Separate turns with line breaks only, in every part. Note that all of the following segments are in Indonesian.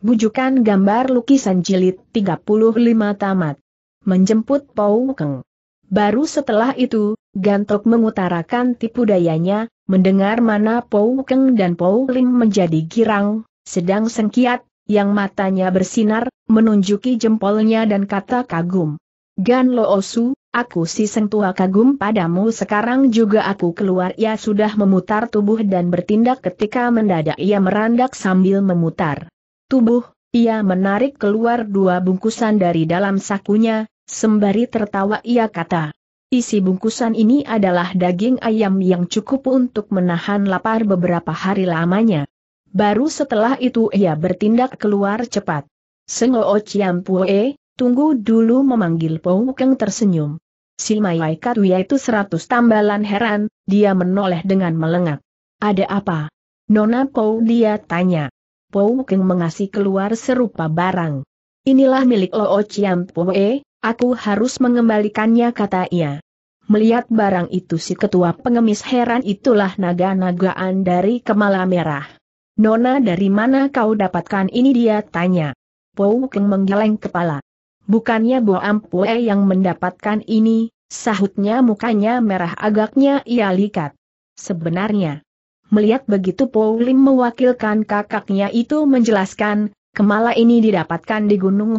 Bujukan gambar lukisan jilid 35 tamat. Menjemput Pau Keng. Baru setelah itu, Gantok mengutarakan tipu dayanya, mendengar mana Pau Keng dan Pau Lim menjadi girang, sedang sengkiat, yang matanya bersinar, menunjuki jempolnya dan kata kagum. Gan Lo Osu, aku si seng tua kagum padamu sekarang juga aku keluar ia sudah memutar tubuh dan bertindak ketika mendadak ia merandak sambil memutar tubuh, ia menarik keluar dua bungkusan dari dalam sakunya, sembari tertawa ia kata. Isi bungkusan ini adalah daging ayam yang cukup untuk menahan lapar beberapa hari lamanya. Baru setelah itu ia bertindak keluar cepat. Sengo Chiam Pue, tunggu dulu memanggil Pou Keng tersenyum. Si Maiai Katuya itu seratus tambalan heran, dia menoleh dengan melengak. Ada apa? Nona Pou dia tanya. Pou Keng mengasih keluar serupa barang. Inilah milik Lo Ocian Poe, aku harus mengembalikannya kata ia. Melihat barang itu si ketua pengemis heran itulah naga-nagaan dari Kemala Merah. Nona dari mana kau dapatkan ini dia tanya. Pou Keng menggeleng kepala. Bukannya Bo Ampue yang mendapatkan ini, sahutnya mukanya merah agaknya ia likat. Sebenarnya, Melihat begitu Lim mewakilkan kakaknya itu menjelaskan, kemala ini didapatkan di Gunung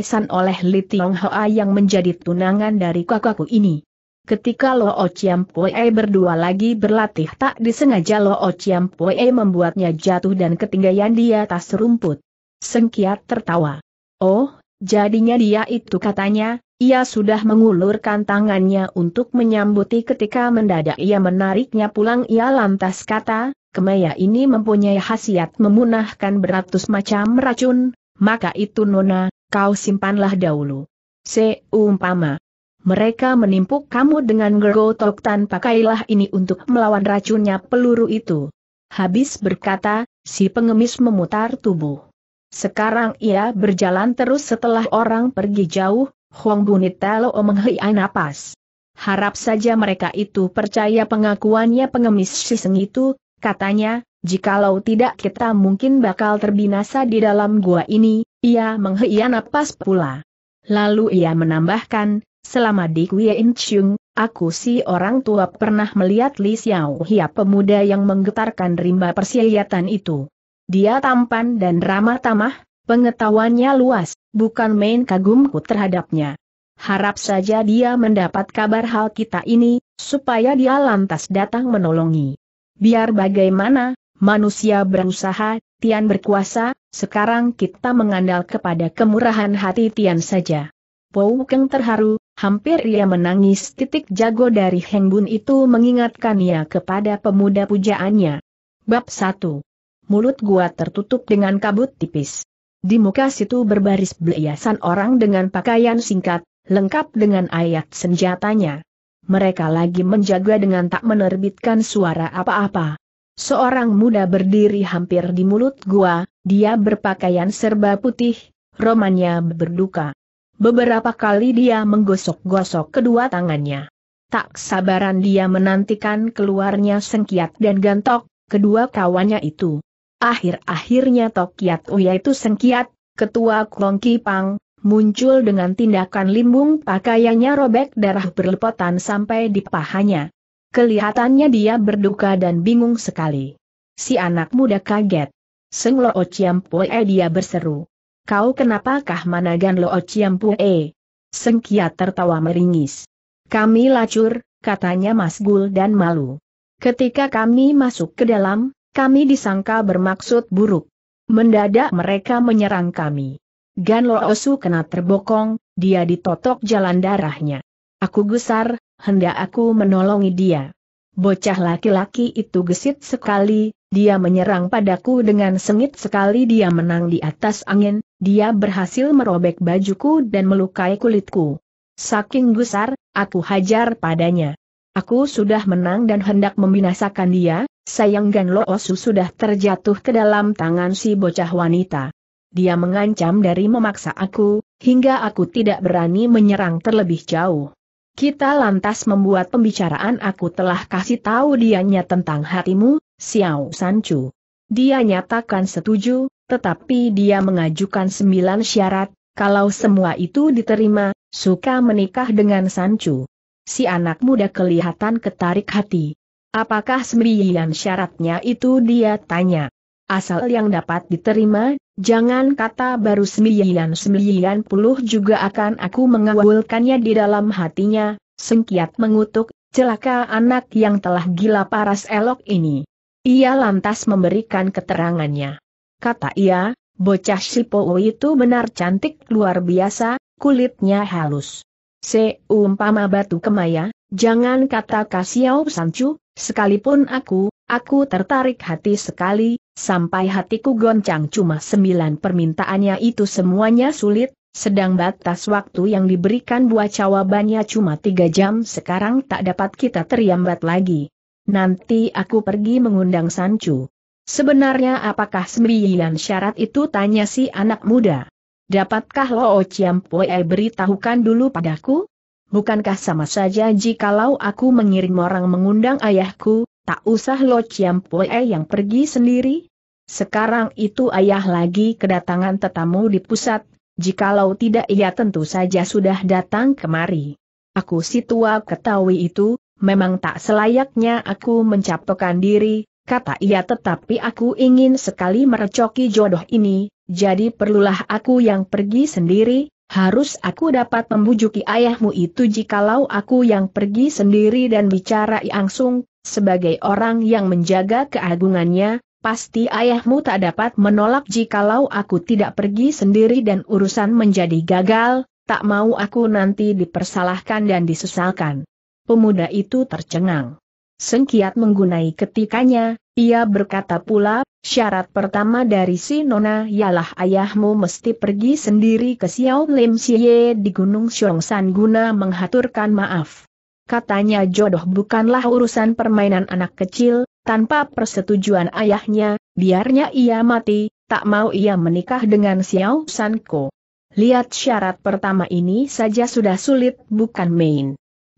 San oleh Li Tiong Hoa yang menjadi tunangan dari kakakku ini. Ketika Lo Chiam Pue berdua lagi berlatih tak disengaja Lo Chiam Pue membuatnya jatuh dan ketinggian di atas rumput. Sengkiat tertawa. Oh, jadinya dia itu katanya, ia sudah mengulurkan tangannya untuk menyambuti ketika mendadak ia menariknya pulang ia lantas kata, kemaya ini mempunyai khasiat memunahkan beratus macam racun, maka itu nona, kau simpanlah dahulu. Seumpama. Mereka menimpuk kamu dengan gergotok tanpa kailah ini untuk melawan racunnya peluru itu. Habis berkata, si pengemis memutar tubuh. Sekarang ia berjalan terus setelah orang pergi jauh, Hong Bunita Loo menghela napas. Harap saja mereka itu percaya pengakuannya pengemis siseng itu, katanya, jikalau tidak kita mungkin bakal terbinasa di dalam gua ini, ia menghela napas pula. Lalu ia menambahkan, selama di Kuyen Chung, aku si orang tua pernah melihat Li Xiao Hia pemuda yang menggetarkan rimba persilatan itu. Dia tampan dan ramah tamah, Pengetahuannya luas, bukan main kagumku terhadapnya. Harap saja dia mendapat kabar hal kita ini, supaya dia lantas datang menolongi. Biar bagaimana, manusia berusaha, Tian berkuasa, sekarang kita mengandal kepada kemurahan hati Tian saja. Pou Keng terharu, hampir ia menangis titik jago dari Heng Bun itu mengingatkan ia kepada pemuda pujaannya. Bab 1. Mulut gua tertutup dengan kabut tipis. Di muka situ berbaris belasan orang dengan pakaian singkat, lengkap dengan ayat senjatanya. Mereka lagi menjaga dengan tak menerbitkan suara apa-apa. Seorang muda berdiri hampir di mulut gua, dia berpakaian serba putih, romannya berduka. Beberapa kali dia menggosok-gosok kedua tangannya. Tak sabaran dia menantikan keluarnya sengkiat dan gantok, kedua kawannya itu. Akhir-akhirnya Tokiat Uya itu sengkiat, ketua Kong Kipang, muncul dengan tindakan limbung pakaiannya robek darah berlepotan sampai di pahanya. Kelihatannya dia berduka dan bingung sekali. Si anak muda kaget. Seng Lo Chiampue e dia berseru. Kau kenapakah managan Lo Chiampue? Sengkiat tertawa meringis. Kami lacur, katanya Mas Gul dan malu. Ketika kami masuk ke dalam, kami disangka bermaksud buruk. Mendadak mereka menyerang kami. Gan Loosu kena terbokong, dia ditotok jalan darahnya. Aku gusar, hendak aku menolongi dia. Bocah laki-laki itu gesit sekali, dia menyerang padaku dengan sengit sekali dia menang di atas angin, dia berhasil merobek bajuku dan melukai kulitku. Saking gusar, aku hajar padanya. Aku sudah menang dan hendak membinasakan dia, sayang Gan Lo Osu oh sudah terjatuh ke dalam tangan si bocah wanita. Dia mengancam dari memaksa aku, hingga aku tidak berani menyerang terlebih jauh. Kita lantas membuat pembicaraan aku telah kasih tahu dianya tentang hatimu, Xiao Sanchu. Dia nyatakan setuju, tetapi dia mengajukan sembilan syarat, kalau semua itu diterima, suka menikah dengan Sanchu si anak muda kelihatan ketarik hati. Apakah sembilan syaratnya itu dia tanya. Asal yang dapat diterima, jangan kata baru sembilan sembilan puluh juga akan aku mengawulkannya di dalam hatinya, sengkiat mengutuk, celaka anak yang telah gila paras elok ini. Ia lantas memberikan keterangannya. Kata ia, bocah Sipo itu benar cantik luar biasa, kulitnya halus. Seumpama batu kemaya, jangan kata Kasiau Sancu, sekalipun aku, aku tertarik hati sekali, sampai hatiku goncang cuma sembilan permintaannya itu semuanya sulit, sedang batas waktu yang diberikan buat jawabannya cuma tiga jam sekarang tak dapat kita teriambat lagi. Nanti aku pergi mengundang Sancu. Sebenarnya apakah sembilan syarat itu tanya si anak muda. Dapatkah lo Ociam Chiampue beritahukan dulu padaku? Bukankah sama saja jikalau aku mengirim orang mengundang ayahku, tak usah Lo Chiampue yang pergi sendiri? Sekarang itu ayah lagi kedatangan tetamu di pusat, jikalau tidak ia tentu saja sudah datang kemari. Aku si tua ketahui itu, memang tak selayaknya aku mencapokan diri, kata ia tetapi aku ingin sekali merecoki jodoh ini, jadi perlulah aku yang pergi sendiri, harus aku dapat membujuki ayahmu itu jikalau aku yang pergi sendiri dan bicara langsung, sebagai orang yang menjaga keagungannya, pasti ayahmu tak dapat menolak jikalau aku tidak pergi sendiri dan urusan menjadi gagal, tak mau aku nanti dipersalahkan dan disesalkan. Pemuda itu tercengang. Sengkiat menggunai ketikanya, ia berkata pula, syarat pertama dari si Nona ialah ayahmu mesti pergi sendiri ke Xiao Lim Xie di Gunung Xiongsan guna menghaturkan maaf. Katanya jodoh bukanlah urusan permainan anak kecil, tanpa persetujuan ayahnya, biarnya ia mati, tak mau ia menikah dengan Xiao San Ko. Lihat syarat pertama ini saja sudah sulit bukan main.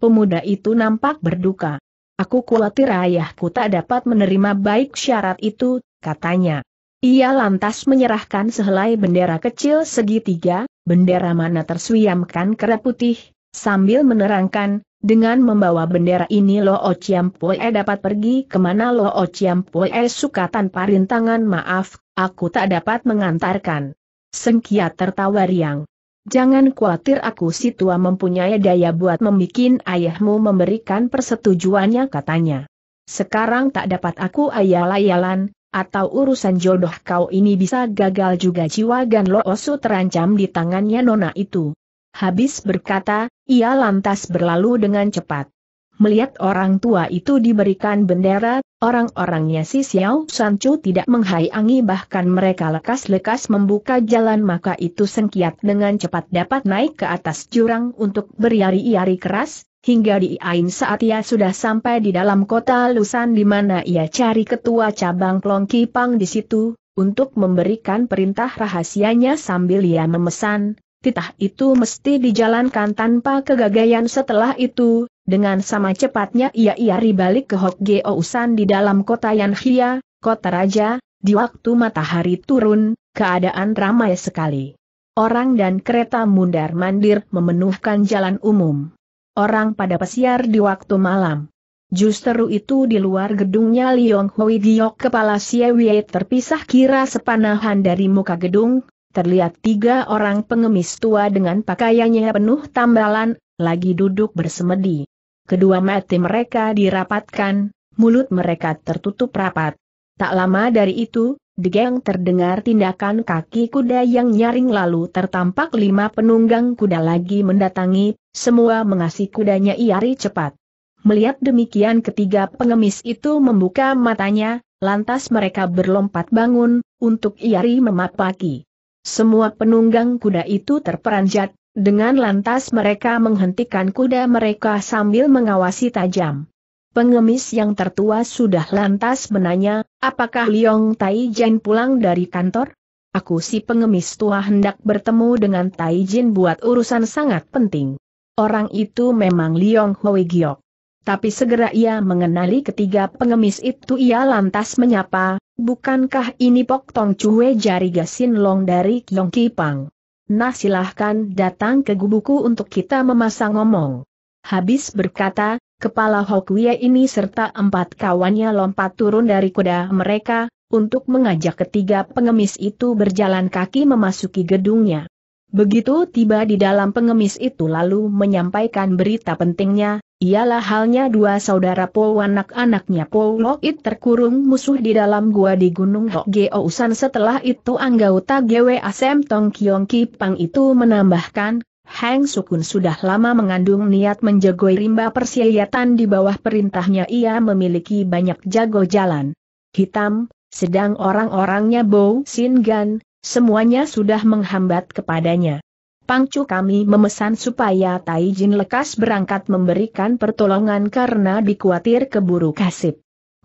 Pemuda itu nampak berduka. Aku khawatir ayahku tak dapat menerima baik syarat itu, katanya. Ia lantas menyerahkan sehelai bendera kecil segitiga, bendera mana tersuyamkan kera putih, sambil menerangkan, dengan membawa bendera ini Lo Chiampoe dapat pergi kemana Lo Chiampoe suka tanpa rintangan maaf, aku tak dapat mengantarkan. Sengkia tertawa riang. Jangan khawatir aku si tua mempunyai daya buat membuat ayahmu memberikan persetujuannya katanya. Sekarang tak dapat aku ayal-ayalan, atau urusan jodoh kau ini bisa gagal juga jiwa Gan osu terancam di tangannya nona itu. Habis berkata, ia lantas berlalu dengan cepat. Melihat orang tua itu diberikan bendera, Orang-orangnya si Xiao Sancho tidak menghayangi bahkan mereka lekas-lekas membuka jalan maka itu sengkiat dengan cepat dapat naik ke atas jurang untuk beriari-iari keras, hingga diain saat ia sudah sampai di dalam kota Lusan di mana ia cari ketua cabang Klong Pang di situ, untuk memberikan perintah rahasianya sambil ia memesan, titah itu mesti dijalankan tanpa kegagayan setelah itu, dengan sama cepatnya ia iari balik ke Hokgeo Usan di dalam kota Yanhia, kota raja, di waktu matahari turun, keadaan ramai sekali. Orang dan kereta mundar-mandir memenuhkan jalan umum. Orang pada pesiar di waktu malam. Justru itu di luar gedungnya Liong Hui Giok kepala Siewie terpisah kira sepanahan dari muka gedung, terlihat tiga orang pengemis tua dengan pakaiannya penuh tambalan, lagi duduk bersemedi. Kedua mati mereka dirapatkan, mulut mereka tertutup rapat. Tak lama dari itu, degeng terdengar tindakan kaki kuda yang nyaring lalu tertampak lima penunggang kuda lagi mendatangi, semua mengasih kudanya iari cepat. Melihat demikian ketiga pengemis itu membuka matanya, lantas mereka berlompat bangun, untuk Iari memapaki. Semua penunggang kuda itu terperanjat, dengan lantas mereka menghentikan kuda mereka sambil mengawasi tajam. Pengemis yang tertua sudah lantas menanya, apakah Liong Tai Jin pulang dari kantor? Aku si pengemis tua hendak bertemu dengan Tai Jin buat urusan sangat penting. Orang itu memang Liong Hoi Giok tapi segera ia mengenali ketiga pengemis itu ia lantas menyapa, bukankah ini Pok Tong Cue jari Gasin Long dari Kiong Kipang? Nah silahkan datang ke gubuku untuk kita memasang ngomong. Habis berkata, kepala Hokuya ini serta empat kawannya lompat turun dari kuda mereka, untuk mengajak ketiga pengemis itu berjalan kaki memasuki gedungnya. Begitu tiba di dalam pengemis itu lalu menyampaikan berita pentingnya, ialah halnya dua saudara Po anak-anaknya Po Loit terkurung musuh di dalam gua di Gunung Hokgeousan setelah itu anggota GWA Sem Tong Kiong Ki Pang itu menambahkan, Hang Sukun sudah lama mengandung niat menjagoi rimba persiayatan di bawah perintahnya ia memiliki banyak jago jalan. Hitam, sedang orang-orangnya Bo Sin Gan, semuanya sudah menghambat kepadanya. Pangcu kami memesan supaya Tai Jin lekas berangkat memberikan pertolongan karena dikhawatir keburu kasip.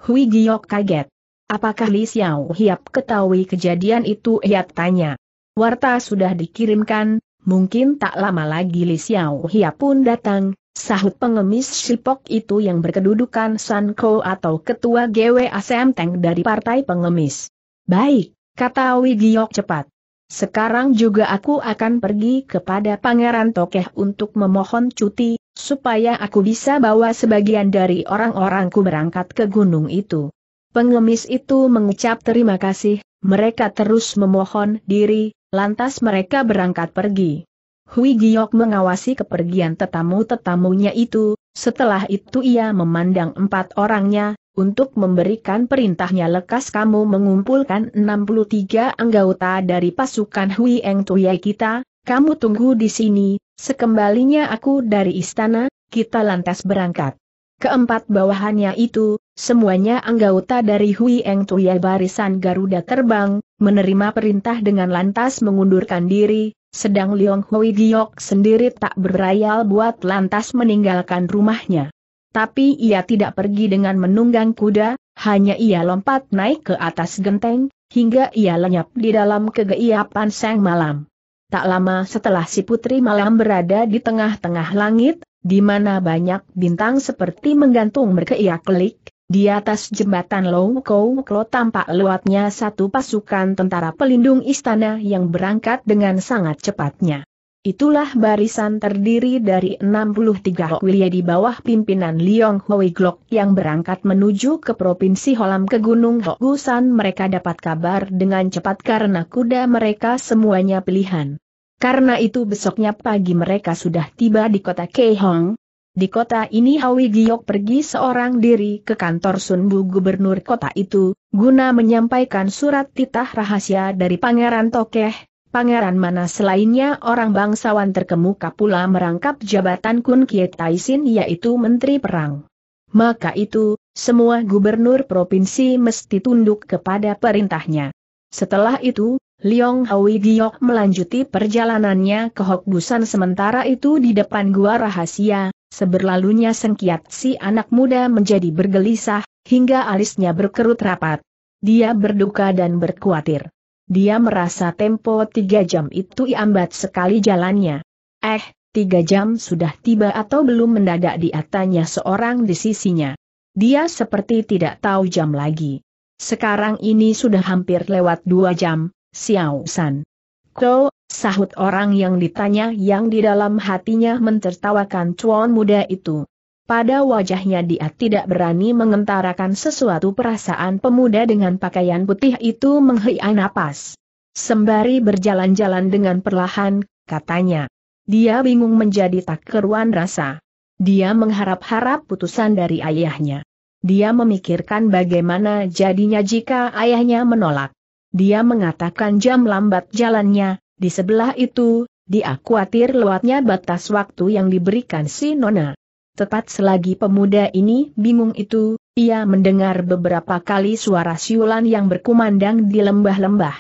Hui Giok kaget. Apakah Li Xiao Hiap ketahui kejadian itu? Ia tanya. Warta sudah dikirimkan, mungkin tak lama lagi Li Xiao Hiap pun datang, sahut pengemis Sipok itu yang berkedudukan Ko atau ketua GW Asem Teng dari partai pengemis. Baik, kata Hui Wigiok cepat. Sekarang juga aku akan pergi kepada Pangeran Tokeh untuk memohon cuti, supaya aku bisa bawa sebagian dari orang-orangku berangkat ke gunung itu. Pengemis itu mengucap terima kasih, mereka terus memohon diri, lantas mereka berangkat pergi. Hui Giok mengawasi kepergian tetamu-tetamunya itu, setelah itu ia memandang empat orangnya, untuk memberikan perintahnya lekas kamu mengumpulkan 63 anggota dari pasukan Hui Eng Tuyai kita, kamu tunggu di sini, sekembalinya aku dari istana, kita lantas berangkat. Keempat bawahannya itu, semuanya anggota dari Hui Eng Tuyai barisan Garuda terbang, menerima perintah dengan lantas mengundurkan diri, sedang Leong Hui Giok sendiri tak berayal buat lantas meninggalkan rumahnya. Tapi ia tidak pergi dengan menunggang kuda, hanya ia lompat naik ke atas genteng, hingga ia lenyap di dalam kegeiapan sang malam. Tak lama setelah si putri malam berada di tengah-tengah langit, di mana banyak bintang seperti menggantung berkeiak-kelik, di atas jembatan Longkou Klo tampak lewatnya satu pasukan tentara pelindung istana yang berangkat dengan sangat cepatnya. Itulah barisan terdiri dari 63 wilayah di bawah pimpinan Liong Hui Glok yang berangkat menuju ke Provinsi Holam ke Gunung Hokusan mereka dapat kabar dengan cepat karena kuda mereka semuanya pilihan. Karena itu besoknya pagi mereka sudah tiba di kota Keihong. Di kota ini Hui Giok pergi seorang diri ke kantor Sunbu gubernur kota itu, guna menyampaikan surat titah rahasia dari Pangeran Tokeh, Pangeran mana selainnya orang bangsawan terkemuka pula merangkap jabatan Kun Kie Taisin yaitu Menteri Perang. Maka itu, semua gubernur provinsi mesti tunduk kepada perintahnya. Setelah itu, Liong Hui Giok melanjuti perjalanannya ke Hokbusan sementara itu di depan gua rahasia, seberlalunya sengkiat si anak muda menjadi bergelisah, hingga alisnya berkerut rapat. Dia berduka dan berkhawatir. Dia merasa tempo tiga jam itu iambat sekali jalannya. Eh, tiga jam sudah tiba atau belum mendadak di atanya seorang di sisinya. Dia seperti tidak tahu jam lagi. Sekarang ini sudah hampir lewat dua jam, Xiao San. Kau, sahut orang yang ditanya yang di dalam hatinya mencertawakan cuan muda itu. Pada wajahnya dia tidak berani mengentarakan sesuatu perasaan pemuda dengan pakaian putih itu menghela napas. Sembari berjalan-jalan dengan perlahan, katanya. Dia bingung menjadi tak keruan rasa. Dia mengharap-harap putusan dari ayahnya. Dia memikirkan bagaimana jadinya jika ayahnya menolak. Dia mengatakan jam lambat jalannya, di sebelah itu, dia khawatir lewatnya batas waktu yang diberikan si Nona. Tepat selagi pemuda ini bingung itu, ia mendengar beberapa kali suara siulan yang berkumandang di lembah-lembah.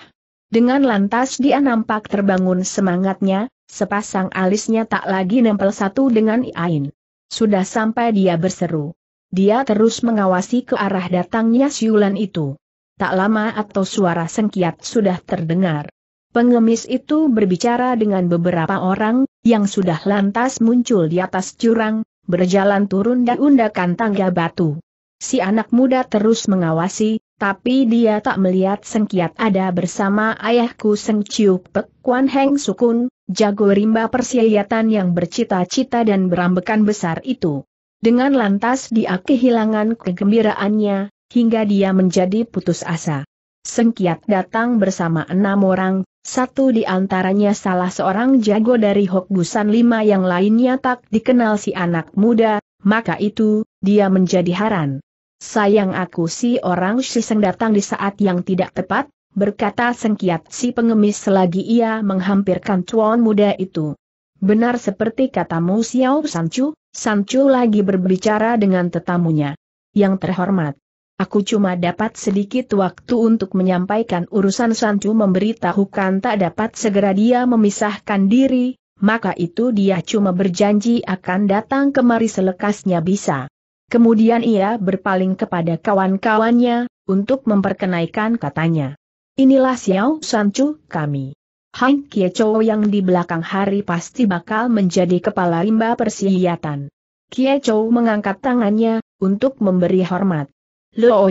Dengan lantas dia nampak terbangun semangatnya, sepasang alisnya tak lagi nempel satu dengan Iain. Sudah sampai dia berseru. Dia terus mengawasi ke arah datangnya siulan itu. Tak lama atau suara sengkiat sudah terdengar. Pengemis itu berbicara dengan beberapa orang, yang sudah lantas muncul di atas jurang, berjalan turun dan undakan tangga batu. Si anak muda terus mengawasi, tapi dia tak melihat Sengkiat ada bersama ayahku Seng Chiu Pek Kuan Heng Sukun, jago rimba persiayatan yang bercita-cita dan berambekan besar itu. Dengan lantas dia kehilangan kegembiraannya, hingga dia menjadi putus asa. Sengkiat datang bersama enam orang, satu di antaranya salah seorang jago dari Hokbusan lima yang lainnya tak dikenal si anak muda, maka itu, dia menjadi haran. Sayang aku si orang Shiseng datang di saat yang tidak tepat, berkata sengkiat si pengemis selagi ia menghampirkan cuan muda itu. Benar seperti katamu Xiao Sanchu, Sanchu lagi berbicara dengan tetamunya. Yang terhormat, Aku cuma dapat sedikit waktu untuk menyampaikan urusan Sancu memberitahukan tak dapat segera dia memisahkan diri, maka itu dia cuma berjanji akan datang kemari selekasnya bisa. Kemudian ia berpaling kepada kawan-kawannya, untuk memperkenaikan katanya. Inilah Xiao Sancu kami. Hang Kie Chow yang di belakang hari pasti bakal menjadi kepala rimba persiliatan. Kie Chow mengangkat tangannya, untuk memberi hormat. Luo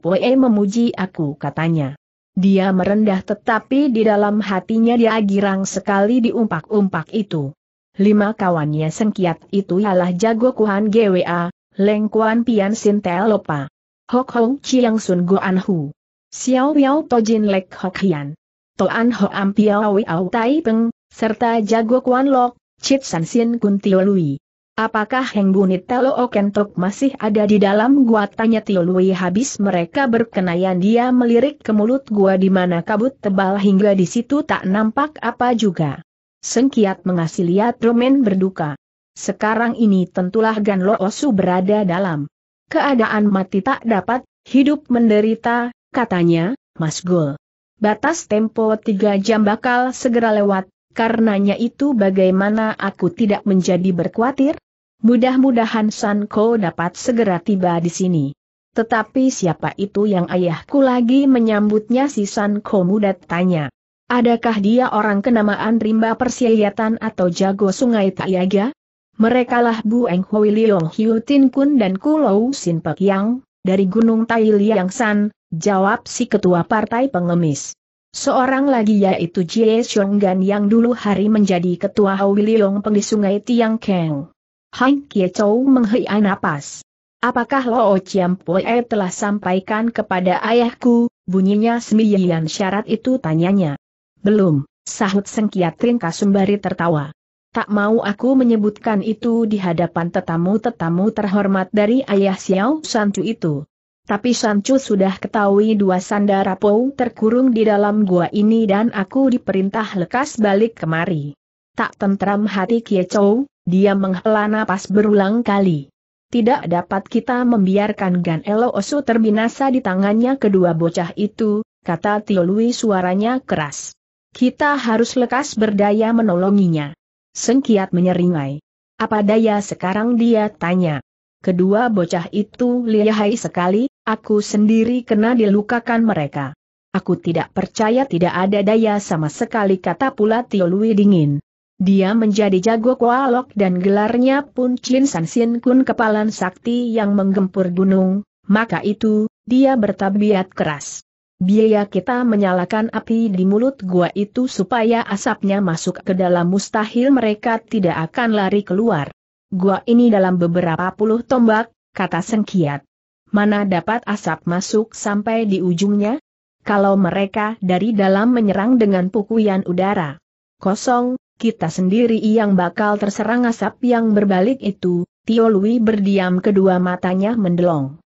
Pue memuji aku katanya. Dia merendah tetapi di dalam hatinya dia girang sekali diumpak-umpak itu. Lima kawannya sengkiat itu ialah Jago Kuhan GWA, Leng Kuan Pian Sin Telopa, Hok Hong Chiang Sun Guan Hu, Xiao Yao Jin Lek Hok Hian, Toan Ho Am Piao Wiao Tai Peng, serta Jago Kuan Lok, Chit San Sin Kun Tio Lui. Apakah Heng Bunit Telo Okentok masih ada di dalam gua? Tanya Tio Lui habis mereka berkenaian dia melirik ke mulut gua di mana kabut tebal hingga di situ tak nampak apa juga. Sengkiat mengasih lihat Romen berduka. Sekarang ini tentulah Gan Lo Osu berada dalam keadaan mati tak dapat, hidup menderita, katanya, Mas Gul. Batas tempo tiga jam bakal segera lewat, karenanya itu bagaimana aku tidak menjadi berkhawatir? Mudah-mudahan Sanko dapat segera tiba di sini. Tetapi siapa itu yang ayahku lagi menyambutnya si Sanko muda tanya. Adakah dia orang kenamaan rimba persiayatan atau jago sungai Tayaga? Merekalah Bu Eng Hui Liong Hiu Tin Kun dan Kulou Sin Pek Yang, dari Gunung Tai Liang San, jawab si ketua partai pengemis. Seorang lagi yaitu Jie Gan yang dulu hari menjadi ketua Liong Peng di Sungai Tiang Keng. Hai Kie Chou menghela napas. Apakah Lo Chiam Pue telah sampaikan kepada ayahku, bunyinya semiyian syarat itu tanyanya. Belum, sahut Sengkiatrin Kasembari tertawa. Tak mau aku menyebutkan itu di hadapan tetamu-tetamu terhormat dari ayah Xiao Sancu itu. Tapi Sancu sudah ketahui dua sandara Pou terkurung di dalam gua ini dan aku diperintah lekas balik kemari. Tak tentram hati Kie Chou, dia menghela napas berulang kali. Tidak dapat kita membiarkan Gan Elo Osu terbinasa di tangannya kedua bocah itu, kata Tio Lui suaranya keras. Kita harus lekas berdaya menolonginya. Sengkiat menyeringai. Apa daya sekarang dia tanya. Kedua bocah itu lihai sekali, aku sendiri kena dilukakan mereka. Aku tidak percaya tidak ada daya sama sekali kata pula Tio Lui dingin. Dia menjadi jago kualok dan gelarnya pun Chin San Sin Kun kepalan sakti yang menggempur gunung, maka itu, dia bertabiat keras. Biaya kita menyalakan api di mulut gua itu supaya asapnya masuk ke dalam mustahil mereka tidak akan lari keluar. Gua ini dalam beberapa puluh tombak, kata Sengkiat. Mana dapat asap masuk sampai di ujungnya? Kalau mereka dari dalam menyerang dengan pukulan udara. Kosong, kita sendiri yang bakal terserang asap yang berbalik itu, Tio Lui berdiam kedua matanya mendelong.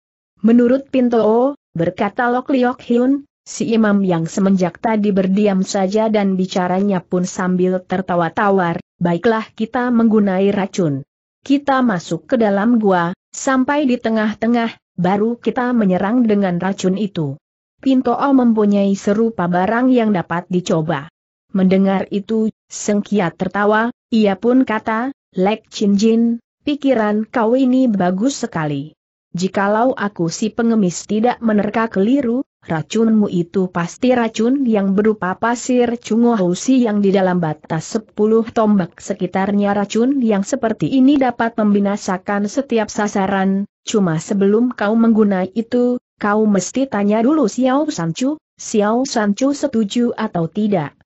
Menurut Pinto, O, berkata Lok Liok Hyun, si imam yang semenjak tadi berdiam saja dan bicaranya pun sambil tertawa tawar, baiklah kita menggunai racun. Kita masuk ke dalam gua, sampai di tengah-tengah, baru kita menyerang dengan racun itu. Pinto O mempunyai serupa barang yang dapat dicoba. Mendengar itu, Kiat tertawa, ia pun kata, Lek Chin Jin, pikiran kau ini bagus sekali. Jikalau aku si pengemis tidak menerka keliru, racunmu itu pasti racun yang berupa pasir cungo hausi yang di dalam batas 10 tombak sekitarnya racun yang seperti ini dapat membinasakan setiap sasaran, cuma sebelum kau menggunai itu, kau mesti tanya dulu Xiao Sanchu, Xiao Sanchu setuju atau tidak.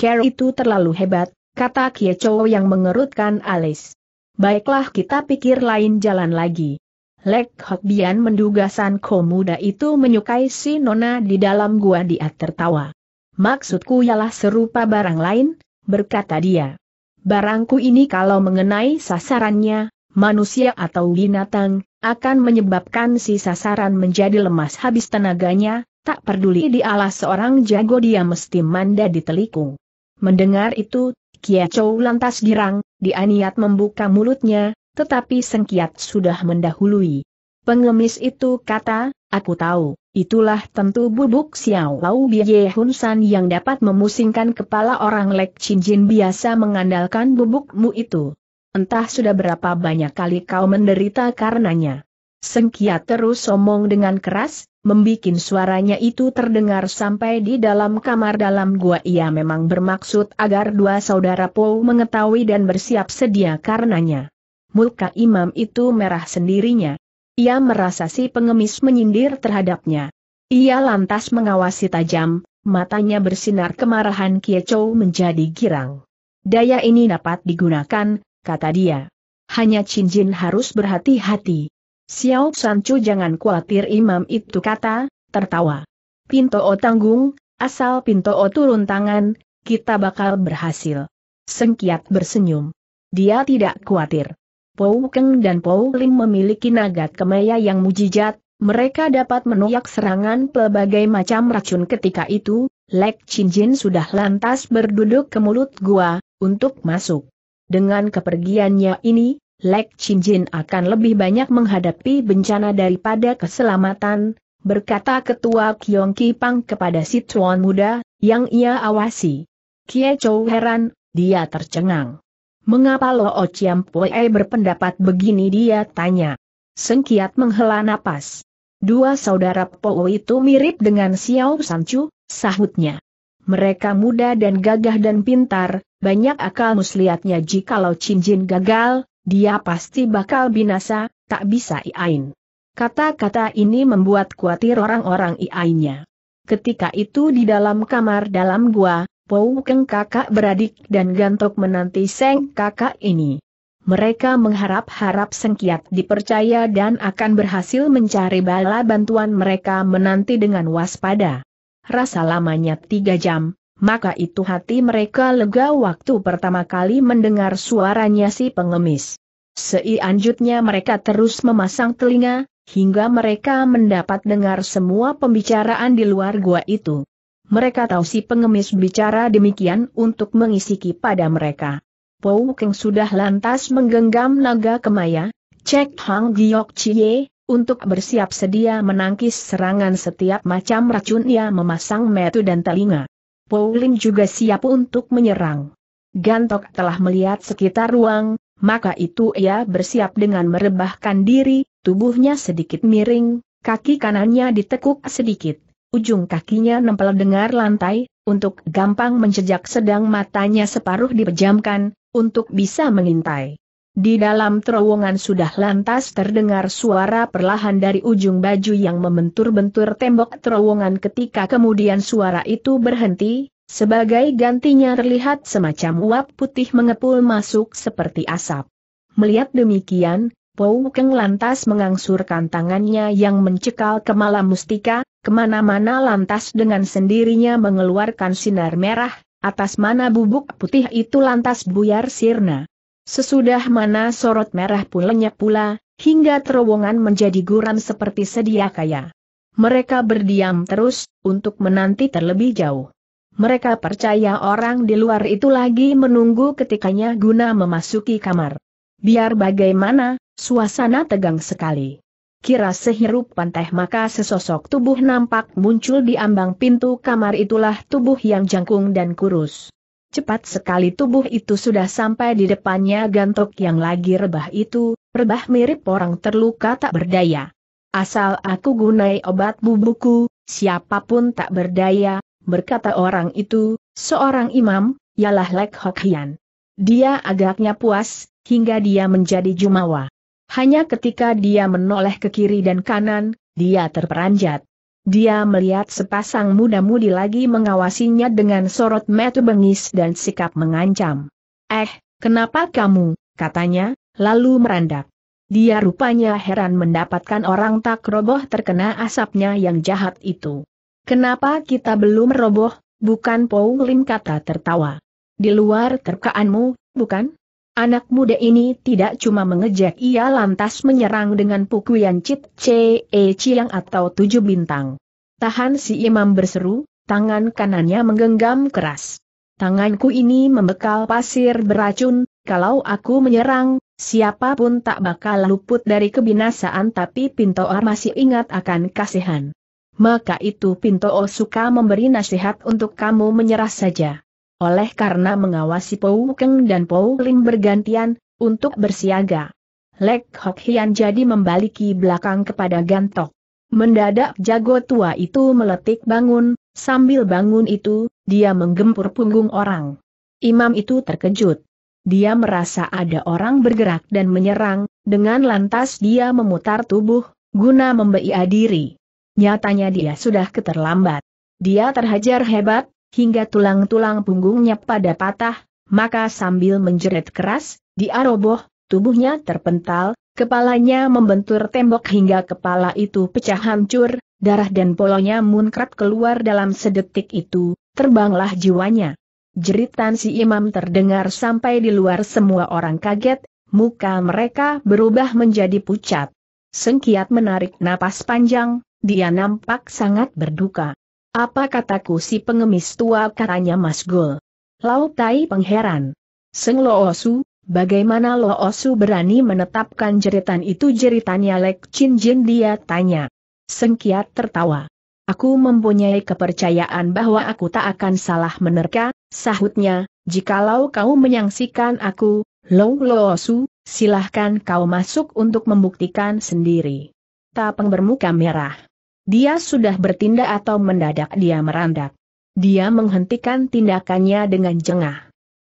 Care itu terlalu hebat, kata Kiechow yang mengerutkan alis. Baiklah kita pikir lain jalan lagi. Lek Hok Bian menduga San Ko muda itu menyukai si Nona di dalam gua dia tertawa. Maksudku ialah serupa barang lain, berkata dia. Barangku ini kalau mengenai sasarannya, manusia atau binatang, akan menyebabkan si sasaran menjadi lemas habis tenaganya, tak peduli di alas seorang jago dia mesti manda di telikung. Mendengar itu, Kia Chow lantas girang, dia niat membuka mulutnya, tetapi Seng Kiat sudah mendahului. Pengemis itu kata, aku tahu, itulah tentu bubuk Xiao Lau Bie Hun San yang dapat memusingkan kepala orang Lek Chin Jin biasa mengandalkan bubukmu itu. Entah sudah berapa banyak kali kau menderita karenanya. Seng Kiat terus sombong dengan keras, membikin suaranya itu terdengar sampai di dalam kamar dalam gua ia memang bermaksud agar dua saudara Po mengetahui dan bersiap sedia karenanya. Muka imam itu merah sendirinya. Ia merasa si pengemis menyindir terhadapnya. Ia lantas mengawasi tajam, matanya bersinar kemarahan Chou menjadi girang. Daya ini dapat digunakan, kata dia. Hanya Chin Jin harus berhati-hati. Xiao Sancu jangan khawatir imam itu kata, tertawa. Pinto O tanggung, asal Pinto O turun tangan, kita bakal berhasil. Sengkiat bersenyum. Dia tidak khawatir. Pou Keng dan Pou Lim memiliki naga kemaya yang mujijat, mereka dapat menoyak serangan pelbagai macam racun ketika itu, Lek Jin sudah lantas berduduk ke mulut gua, untuk masuk. Dengan kepergiannya ini, Lek Jin akan lebih banyak menghadapi bencana daripada keselamatan, berkata Ketua Kiong Kipang kepada si tuan muda, yang ia awasi. Kie Chow heran, dia tercengang. Mengapa Lo O Chiam Pue berpendapat begini dia tanya. Sengkiat menghela napas. Dua saudara Pou itu mirip dengan Xiao Sanchu, sahutnya. Mereka muda dan gagah dan pintar, banyak akal muslihatnya jikalau Jin gagal, dia pasti bakal binasa, tak bisa iain. Kata-kata ini membuat kuatir orang-orang iainnya. Ketika itu di dalam kamar dalam gua, Pou Keng kakak beradik dan Gantok menanti Seng kakak ini. Mereka mengharap-harap Sengkiat dipercaya dan akan berhasil mencari bala bantuan mereka menanti dengan waspada. Rasa lamanya tiga jam, maka itu hati mereka lega waktu pertama kali mendengar suaranya si pengemis. Seianjutnya mereka terus memasang telinga, hingga mereka mendapat dengar semua pembicaraan di luar gua itu. Mereka tahu si pengemis bicara demikian untuk mengisiki pada mereka. Pou Keng sudah lantas menggenggam naga kemaya, cek Hang Giok Chie, untuk bersiap sedia menangkis serangan setiap macam racun ia memasang metu dan telinga. Bowling juga siap untuk menyerang. Gantok telah melihat sekitar ruang, maka itu ia bersiap dengan merebahkan diri, tubuhnya sedikit miring, kaki kanannya ditekuk sedikit. Ujung kakinya nempel dengar lantai, untuk gampang menjejak sedang matanya separuh dipejamkan, untuk bisa mengintai. Di dalam terowongan sudah lantas terdengar suara perlahan dari ujung baju yang membentur-bentur tembok terowongan ketika kemudian suara itu berhenti, sebagai gantinya terlihat semacam uap putih mengepul masuk seperti asap. Melihat demikian, Pou Keng lantas mengangsurkan tangannya yang mencekal ke malam mustika, kemana-mana lantas dengan sendirinya mengeluarkan sinar merah, atas mana bubuk putih itu lantas buyar sirna. Sesudah mana sorot merah pun lenyap pula, hingga terowongan menjadi guram seperti sedia kaya. Mereka berdiam terus, untuk menanti terlebih jauh. Mereka percaya orang di luar itu lagi menunggu ketikanya guna memasuki kamar. Biar bagaimana, suasana tegang sekali. Kira sehirup pantai maka sesosok tubuh nampak muncul di ambang pintu kamar itulah tubuh yang jangkung dan kurus. Cepat sekali tubuh itu sudah sampai di depannya gantok yang lagi rebah itu, rebah mirip orang terluka tak berdaya. Asal aku gunai obat bubuku, siapapun tak berdaya, berkata orang itu, seorang imam, ialah Lek Hok Dia agaknya puas, hingga dia menjadi jumawa. Hanya ketika dia menoleh ke kiri dan kanan, dia terperanjat. Dia melihat sepasang muda-mudi lagi mengawasinya dengan sorot mata bengis dan sikap mengancam. Eh, kenapa kamu, katanya, lalu merandak. Dia rupanya heran mendapatkan orang tak roboh terkena asapnya yang jahat itu. Kenapa kita belum roboh, bukan Lim kata tertawa. Di luar terkaanmu, bukan? Anak muda ini tidak cuma mengejek ia lantas menyerang dengan pukulan cit ce yang e atau tujuh bintang. Tahan si imam berseru, tangan kanannya menggenggam keras. Tanganku ini membekal pasir beracun, kalau aku menyerang, siapapun tak bakal luput dari kebinasaan tapi Pintoar masih ingat akan kasihan. Maka itu Pintoar suka memberi nasihat untuk kamu menyerah saja. Oleh karena mengawasi Pou Keng dan Pou Ling bergantian, untuk bersiaga. Lek Hok Hian jadi membaliki belakang kepada Gantok. Mendadak jago tua itu meletik bangun, sambil bangun itu, dia menggempur punggung orang. Imam itu terkejut. Dia merasa ada orang bergerak dan menyerang, dengan lantas dia memutar tubuh, guna membeia diri. Nyatanya dia sudah keterlambat. Dia terhajar hebat, hingga tulang-tulang punggungnya pada patah, maka sambil menjerit keras, dia roboh, tubuhnya terpental, kepalanya membentur tembok hingga kepala itu pecah hancur, darah dan polonya munkrat keluar dalam sedetik itu, terbanglah jiwanya. Jeritan si imam terdengar sampai di luar semua orang kaget, muka mereka berubah menjadi pucat. Sengkiat menarik napas panjang, dia nampak sangat berduka. Apa kataku si pengemis tua karanya Mas Gul? Lau Tai pengheran. Seng Lo Osu, bagaimana Lo Osu berani menetapkan jeritan itu jeritannya Lek Chin Jin dia tanya. Seng Kiat tertawa. Aku mempunyai kepercayaan bahwa aku tak akan salah menerka, sahutnya, jikalau kau menyaksikan aku, Lo Lo Osu, silahkan kau masuk untuk membuktikan sendiri. Tapeng bermuka merah. Dia sudah bertindak atau mendadak dia merandak. Dia menghentikan tindakannya dengan jengah.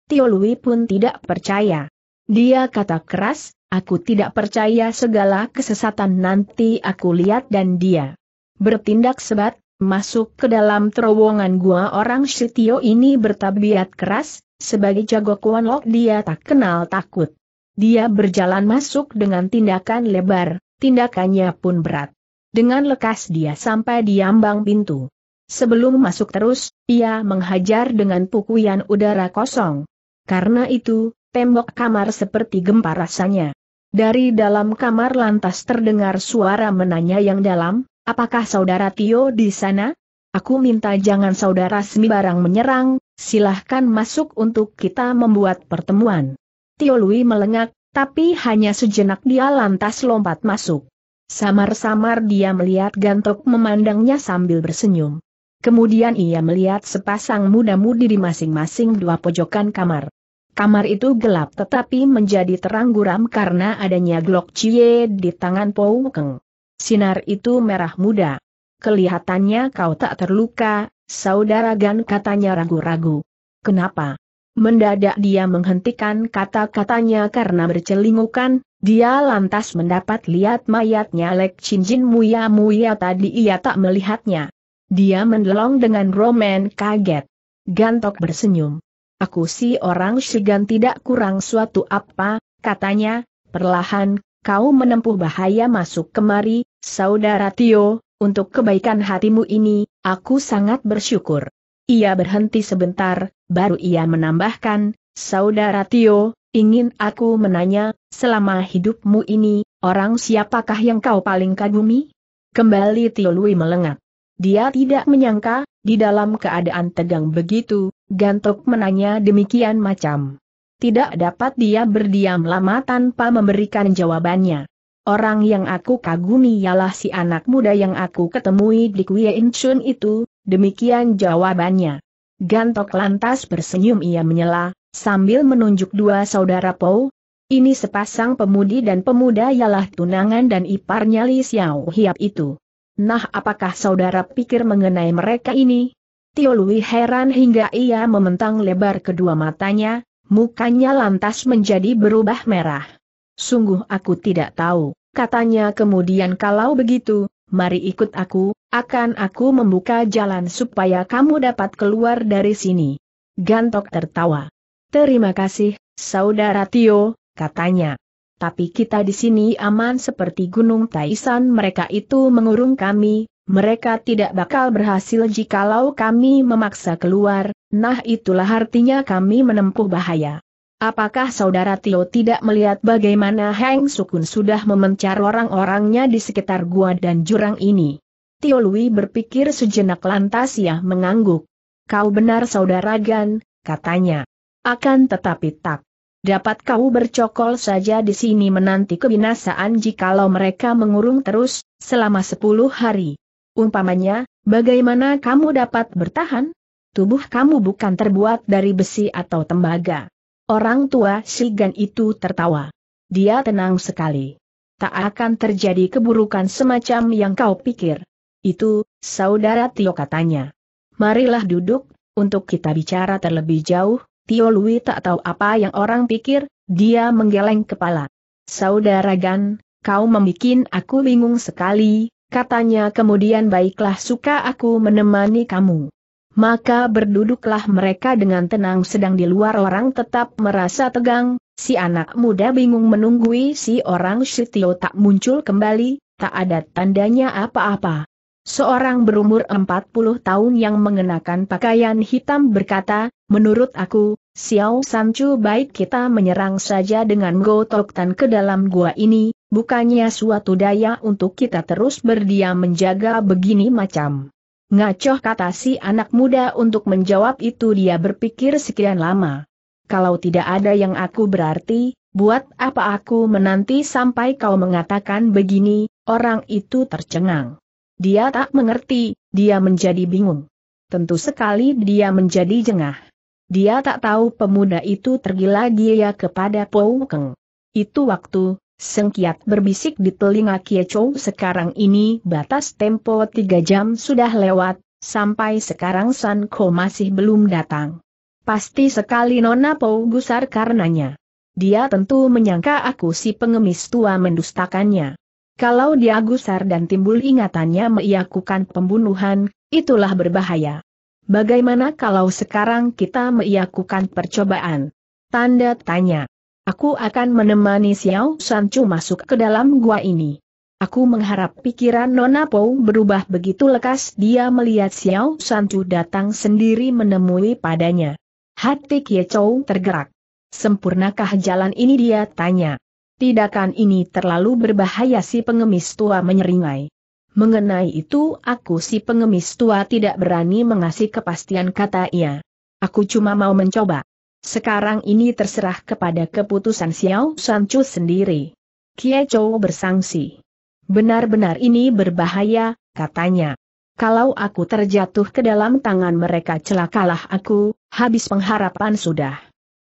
Tio Lui pun tidak percaya. Dia kata keras, aku tidak percaya segala kesesatan nanti aku lihat dan dia bertindak sebat, masuk ke dalam terowongan gua orang Sitio ini bertabiat keras, sebagai jago Kuan Lok dia tak kenal takut. Dia berjalan masuk dengan tindakan lebar, tindakannya pun berat. Dengan lekas dia sampai di ambang pintu. Sebelum masuk terus, ia menghajar dengan pukulan udara kosong. Karena itu, tembok kamar seperti gempa rasanya. Dari dalam kamar lantas terdengar suara menanya yang dalam, apakah saudara Tio di sana? Aku minta jangan saudara Smi barang menyerang, silahkan masuk untuk kita membuat pertemuan. Tio Lui melengak, tapi hanya sejenak dia lantas lompat masuk. Samar-samar dia melihat Gantok memandangnya sambil bersenyum. Kemudian ia melihat sepasang muda-mudi di masing-masing dua pojokan kamar. Kamar itu gelap tetapi menjadi terang guram karena adanya Glock Cie di tangan Pou Keng. Sinar itu merah muda. Kelihatannya kau tak terluka, saudara Gan katanya ragu-ragu. Kenapa? Mendadak dia menghentikan kata-katanya karena bercelingukan, dia lantas mendapat lihat mayatnya Lek Cinjin Muya Muya tadi ia tak melihatnya. Dia mendelong dengan Roman kaget. Gantok bersenyum. Aku si orang Shigan tidak kurang suatu apa, katanya, perlahan, kau menempuh bahaya masuk kemari, saudara Tio, untuk kebaikan hatimu ini, aku sangat bersyukur. Ia berhenti sebentar, baru ia menambahkan, saudara Tio, Ingin aku menanya, selama hidupmu ini, orang siapakah yang kau paling kagumi? Kembali Tio Lui melengak. Dia tidak menyangka, di dalam keadaan tegang begitu, Gantok menanya demikian macam. Tidak dapat dia berdiam lama tanpa memberikan jawabannya. Orang yang aku kagumi ialah si anak muda yang aku ketemui di Kuya Inchun itu, demikian jawabannya. Gantok lantas bersenyum ia menyela, sambil menunjuk dua saudara Pou. Ini sepasang pemudi dan pemuda ialah tunangan dan iparnya Li Xiao Hiap itu. Nah apakah saudara pikir mengenai mereka ini? Tio Lui heran hingga ia mementang lebar kedua matanya, mukanya lantas menjadi berubah merah. Sungguh aku tidak tahu, katanya kemudian kalau begitu, mari ikut aku, akan aku membuka jalan supaya kamu dapat keluar dari sini. Gantok tertawa. Terima kasih, Saudara Tio, katanya. Tapi kita di sini aman seperti Gunung Taisan mereka itu mengurung kami, mereka tidak bakal berhasil jikalau kami memaksa keluar, nah itulah artinya kami menempuh bahaya. Apakah saudara Tio tidak melihat bagaimana Heng Sukun sudah memencar orang-orangnya di sekitar gua dan jurang ini? Tio Lui berpikir sejenak lantas ia mengangguk. Kau benar saudara Gan, katanya. Akan tetapi tak dapat kau bercokol saja di sini menanti kebinasaan jikalau mereka mengurung terus, selama sepuluh hari. Umpamanya, bagaimana kamu dapat bertahan? Tubuh kamu bukan terbuat dari besi atau tembaga. Orang tua Shigan itu tertawa. Dia tenang sekali. Tak akan terjadi keburukan semacam yang kau pikir. Itu, saudara Tio katanya. Marilah duduk, untuk kita bicara terlebih jauh, Tio Lui tak tahu apa yang orang pikir, dia menggeleng kepala. Saudara Gan, kau membuat aku bingung sekali, katanya kemudian baiklah suka aku menemani kamu. Maka berduduklah mereka dengan tenang sedang di luar orang tetap merasa tegang, si anak muda bingung menunggui si orang Tio tak muncul kembali, tak ada tandanya apa-apa. Seorang berumur 40 tahun yang mengenakan pakaian hitam berkata, Menurut aku, Xiao Sanchu baik kita menyerang saja dengan Tan ke dalam gua ini, bukannya suatu daya untuk kita terus berdiam menjaga begini macam. Ngacoh kata si anak muda untuk menjawab itu dia berpikir sekian lama. Kalau tidak ada yang aku berarti, Buat apa aku menanti sampai kau mengatakan begini, orang itu tercengang. Dia tak mengerti, dia menjadi bingung. Tentu sekali dia menjadi jengah. Dia tak tahu pemuda itu tergila-gila kepada Pou Keng. Itu waktu, Sengkiat berbisik di telinga Kie Chow sekarang ini batas tempo tiga jam sudah lewat, sampai sekarang San Ko masih belum datang. Pasti sekali Nona Pou gusar karenanya. Dia tentu menyangka aku si pengemis tua mendustakannya. Kalau dia gusar dan timbul ingatannya meyakukan pembunuhan, itulah berbahaya. Bagaimana kalau sekarang kita melakukan percobaan? Tanda tanya. Aku akan menemani Xiao Sanchu masuk ke dalam gua ini. Aku mengharap pikiran Nona Po berubah begitu lekas dia melihat Xiao Sanchu datang sendiri menemui padanya. Hati Kie Chou tergerak. Sempurnakah jalan ini dia tanya. Tidakkan ini terlalu berbahaya si pengemis tua menyeringai. Mengenai itu aku si pengemis tua tidak berani mengasih kepastian kata ia. Aku cuma mau mencoba. Sekarang ini terserah kepada keputusan Xiao Sanchu sendiri. Kie Chou bersangsi. Benar-benar ini berbahaya, katanya. Kalau aku terjatuh ke dalam tangan mereka celakalah aku, habis pengharapan sudah.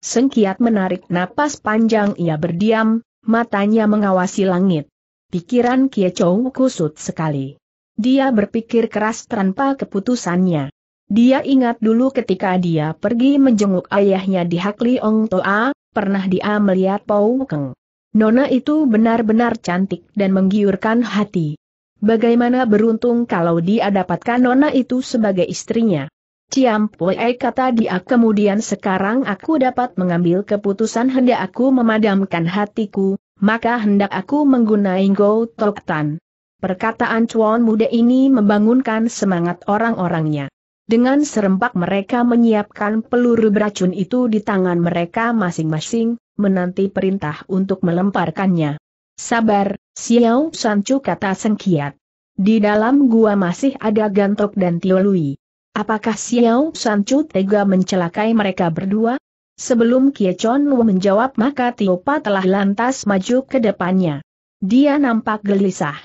Sengkiat menarik napas panjang ia berdiam, matanya mengawasi langit. Pikiran Kie Chow kusut sekali. Dia berpikir keras tanpa keputusannya. Dia ingat dulu ketika dia pergi menjenguk ayahnya di Hakli Ong Toa, pernah dia melihat Pau Keng. Nona itu benar-benar cantik dan menggiurkan hati. Bagaimana beruntung kalau dia dapatkan Nona itu sebagai istrinya. Ciam Pue kata dia kemudian sekarang aku dapat mengambil keputusan hendak aku memadamkan hatiku, maka hendak aku menggunai Go Tok Tan. Perkataan Chuan muda ini membangunkan semangat orang-orangnya. Dengan serempak mereka menyiapkan peluru beracun itu di tangan mereka masing-masing, menanti perintah untuk melemparkannya. Sabar, Xiao Sancu kata Sengkiat. Di dalam gua masih ada Gantok dan Tiolui. Apakah Xiao Sancu tega mencelakai mereka berdua? Sebelum Kiechon Wu menjawab maka Tio Pa telah lantas maju ke depannya. Dia nampak gelisah.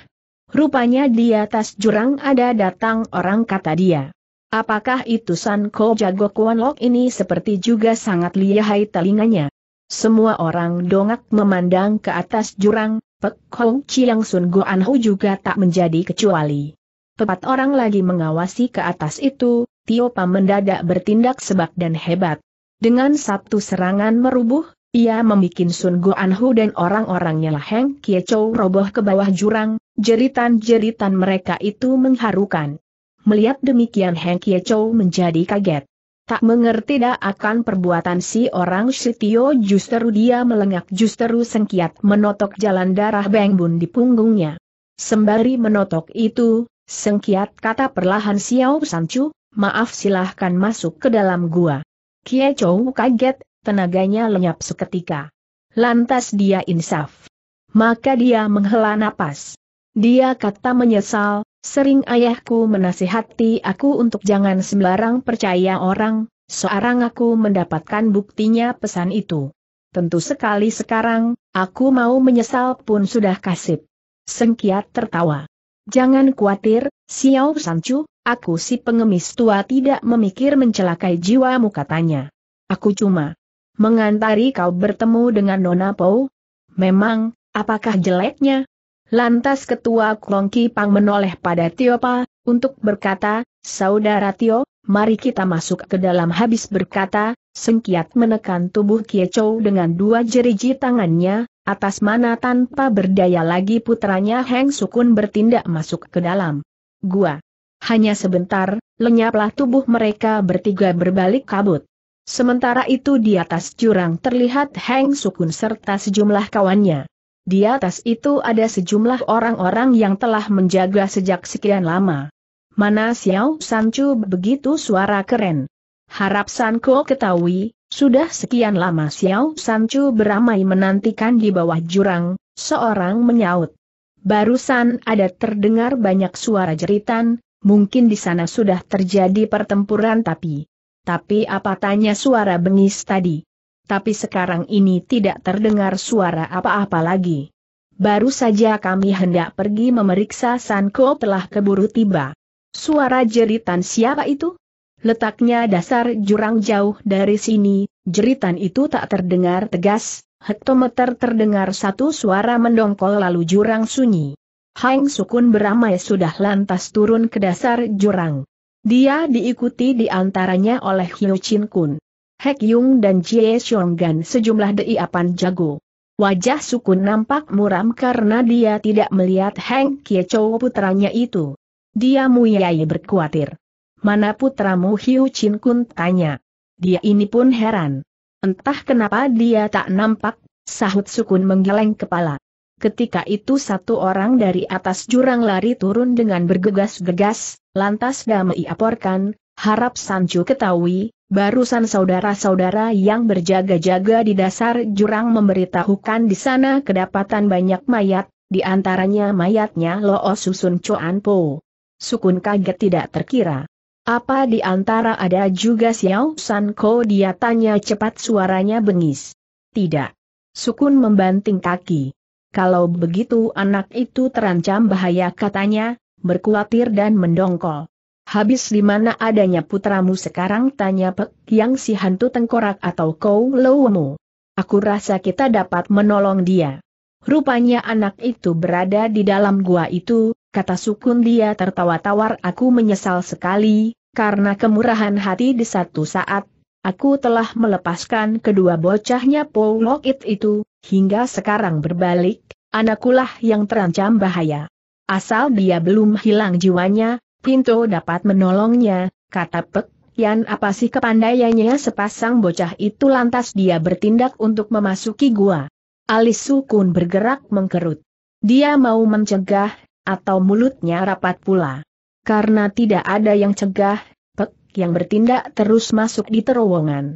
Rupanya di atas jurang ada datang orang kata dia. Apakah itu San Ko Jago Lok ini seperti juga sangat lihai telinganya? Semua orang dongak memandang ke atas jurang, Pek Kong Chiang Sun An Ho juga tak menjadi kecuali. Tepat orang lagi mengawasi ke atas itu, Tio Pa mendadak bertindak sebab dan hebat. Dengan satu serangan merubuh, ia membuat Sun Goanhu dan orang-orangnya Heng Kie roboh ke bawah jurang, jeritan-jeritan mereka itu mengharukan. Melihat demikian Heng Kie menjadi kaget. Tak mengerti dah akan perbuatan si orang Sitio justru dia melengak justru sengkiat menotok jalan darah Beng di punggungnya. Sembari menotok itu, sengkiat kata perlahan Xiao Sanchu, maaf silahkan masuk ke dalam gua. Kie Chow kaget, tenaganya lenyap seketika. Lantas dia insaf. Maka dia menghela napas. Dia kata menyesal, sering ayahku menasihati aku untuk jangan sembarang percaya orang, seorang aku mendapatkan buktinya pesan itu. Tentu sekali sekarang, aku mau menyesal pun sudah kasip. Sengkiat tertawa. Jangan khawatir, Xiao Sanchu, Aku si pengemis tua tidak memikir mencelakai jiwamu katanya. Aku cuma mengantari kau bertemu dengan Nona Po. Memang, apakah jeleknya? Lantas ketua Klongki Pang menoleh pada Tio Pa, untuk berkata, Saudara Tio, mari kita masuk ke dalam habis berkata, Sengkiat menekan tubuh Kie Chou dengan dua jeriji tangannya, atas mana tanpa berdaya lagi putranya Heng Sukun bertindak masuk ke dalam gua. Hanya sebentar, lenyaplah tubuh mereka bertiga berbalik kabut. Sementara itu di atas jurang terlihat Heng Sukun serta sejumlah kawannya. Di atas itu ada sejumlah orang-orang yang telah menjaga sejak sekian lama. Mana Xiao Sancu begitu suara keren. Harap Sanko ketahui, sudah sekian lama Xiao Sancu beramai menantikan di bawah jurang, seorang menyaut. Barusan ada terdengar banyak suara jeritan, mungkin di sana sudah terjadi pertempuran tapi... Tapi apa tanya suara bengis tadi? Tapi sekarang ini tidak terdengar suara apa-apa lagi. Baru saja kami hendak pergi memeriksa Sanko telah keburu tiba. Suara jeritan siapa itu? Letaknya dasar jurang jauh dari sini, jeritan itu tak terdengar tegas, hektometer terdengar satu suara mendongkol lalu jurang sunyi. Hang Sukun beramai sudah lantas turun ke dasar jurang. Dia diikuti di antaranya oleh Hyo Chin Kun, Hek Yung dan Jie Gan sejumlah deiapan jago. Wajah Sukun nampak muram karena dia tidak melihat Hang Kie Chow putranya itu. Dia muyai berkuatir. Mana putramu Hyo Chin Kun tanya. Dia ini pun heran. Entah kenapa dia tak nampak, sahut Sukun menggeleng kepala. Ketika itu satu orang dari atas jurang lari turun dengan bergegas-gegas, lantas Damai aporkan, harap Sanju ketahui, barusan saudara-saudara yang berjaga-jaga di dasar jurang memberitahukan di sana kedapatan banyak mayat, di antaranya mayatnya Loo oh Susun Choan Po. Sukun kaget tidak terkira. Apa di antara ada juga Xiao San Ko dia tanya cepat suaranya bengis. Tidak. Sukun membanting kaki kalau begitu anak itu terancam bahaya katanya, berkuatir dan mendongkol. Habis di mana adanya putramu sekarang tanya Pek yang si hantu tengkorak atau kau lowemu. Aku rasa kita dapat menolong dia. Rupanya anak itu berada di dalam gua itu, kata sukun dia tertawa tawar aku menyesal sekali, karena kemurahan hati di satu saat, aku telah melepaskan kedua bocahnya Lockett itu, hingga sekarang berbalik, anakulah yang terancam bahaya. Asal dia belum hilang jiwanya, Pinto dapat menolongnya, kata Pek, Yan apa sih kepandaiannya sepasang bocah itu lantas dia bertindak untuk memasuki gua. Alis sukun bergerak mengkerut. Dia mau mencegah, atau mulutnya rapat pula. Karena tidak ada yang cegah, Pek yang bertindak terus masuk di terowongan.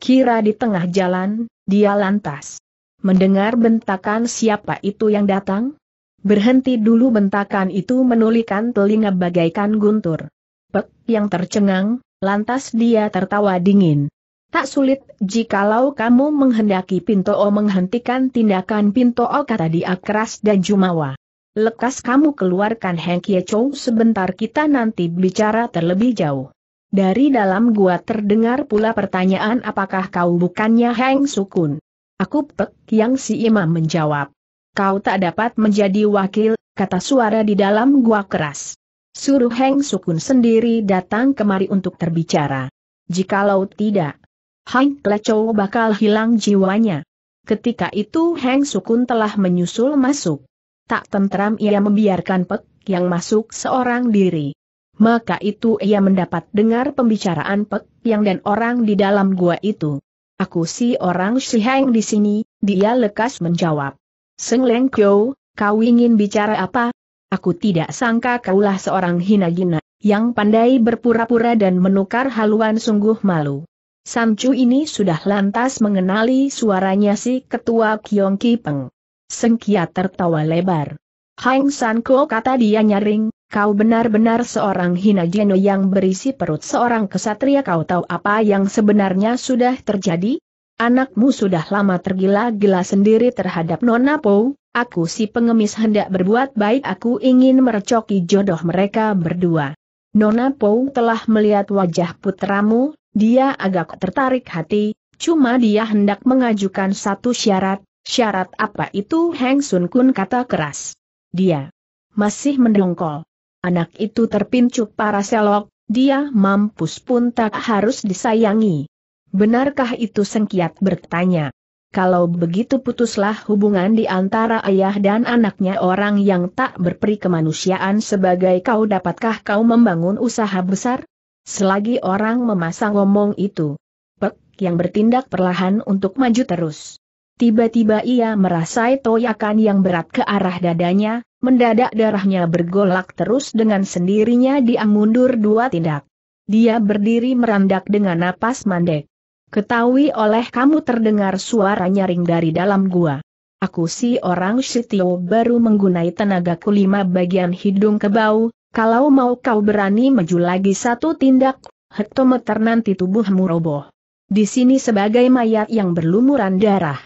Kira di tengah jalan, dia lantas Mendengar bentakan siapa itu yang datang? Berhenti dulu bentakan itu menulikan telinga bagaikan guntur. Pek yang tercengang, lantas dia tertawa dingin. Tak sulit jikalau kamu menghendaki Pinto O menghentikan tindakan Pinto O kata dia keras dan jumawa. Lekas kamu keluarkan Heng Kie Chow sebentar kita nanti bicara terlebih jauh. Dari dalam gua terdengar pula pertanyaan apakah kau bukannya Heng Sukun. Aku pek, yang si imam menjawab. Kau tak dapat menjadi wakil, kata suara di dalam gua keras. Suruh Heng Sukun sendiri datang kemari untuk terbicara. Jikalau tidak, Hang Klecho bakal hilang jiwanya. Ketika itu Heng Sukun telah menyusul masuk. Tak tentram ia membiarkan Pek yang masuk seorang diri. Maka itu ia mendapat dengar pembicaraan Pek yang dan orang di dalam gua itu. Aku si orang Shiheng di sini, dia lekas menjawab. Seng Leng Kyo, kau ingin bicara apa? Aku tidak sangka kaulah seorang hina hinagina, yang pandai berpura-pura dan menukar haluan sungguh malu. Samcu ini sudah lantas mengenali suaranya si ketua Kiong Ki Peng. Sengkia tertawa lebar. Hang Sanko kata dia nyaring, Kau benar-benar seorang hina jeno yang berisi perut seorang kesatria kau tahu apa yang sebenarnya sudah terjadi? Anakmu sudah lama tergila-gila sendiri terhadap Nona Po, aku si pengemis hendak berbuat baik aku ingin merecoki jodoh mereka berdua. Nona Po telah melihat wajah putramu, dia agak tertarik hati, cuma dia hendak mengajukan satu syarat, syarat apa itu Heng Sun Kun kata keras. Dia masih mendongkol. Anak itu terpincuk para selok, dia mampus pun tak harus disayangi. Benarkah itu sengkiat bertanya? Kalau begitu putuslah hubungan di antara ayah dan anaknya orang yang tak berperi kemanusiaan sebagai kau dapatkah kau membangun usaha besar? Selagi orang memasang ngomong itu, Pek yang bertindak perlahan untuk maju terus. Tiba-tiba ia merasai toyakan yang berat ke arah dadanya, mendadak darahnya bergolak terus dengan sendirinya dia mundur dua tindak. Dia berdiri merandak dengan napas mandek. Ketahui oleh kamu terdengar suara nyaring dari dalam gua. Aku si orang Sitio baru menggunai tenaga kulima bagian hidung ke bau, kalau mau kau berani maju lagi satu tindak, hektometer nanti tubuhmu roboh. Di sini sebagai mayat yang berlumuran darah.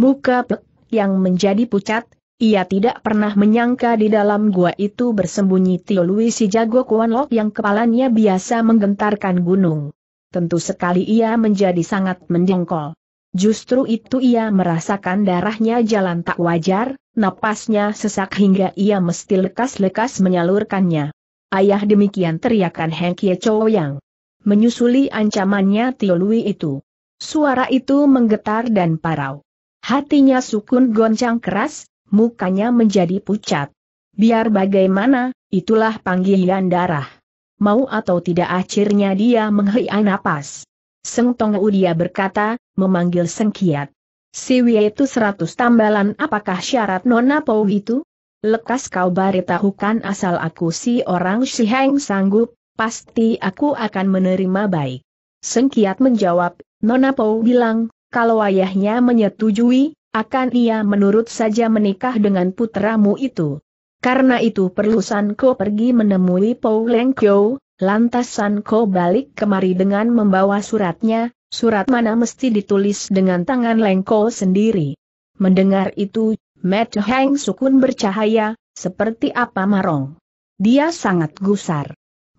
Muka Pek yang menjadi pucat, ia tidak pernah menyangka di dalam gua itu bersembunyi Tio Lui si jago Kuanlok yang kepalanya biasa menggentarkan gunung. Tentu sekali ia menjadi sangat mendengkol. Justru itu ia merasakan darahnya jalan tak wajar, napasnya sesak hingga ia mesti lekas-lekas menyalurkannya. Ayah demikian teriakan Heng Kie Chow Yang. Menyusuli ancamannya Tio Lui itu. Suara itu menggetar dan parau. Hatinya sukun goncang keras, mukanya menjadi pucat. Biar bagaimana, itulah panggilan darah. Mau atau tidak akhirnya dia menghela napas. Seng Tong dia berkata, memanggil Seng Kiat. Siwi itu seratus tambalan apakah syarat Nona Pou itu? Lekas kau beritahukan asal aku si orang Si Heng sanggup, pasti aku akan menerima baik. Seng Kiat menjawab, Nona Pou bilang, kalau ayahnya menyetujui, akan ia menurut saja menikah dengan putramu itu. Karena itu perlu Sanko pergi menemui Leng Kyo, lantas Sanko balik kemari dengan membawa suratnya, surat mana mesti ditulis dengan tangan Leng Kyo sendiri. Mendengar itu, Matt Heng Sukun bercahaya, seperti apa marong. Dia sangat gusar.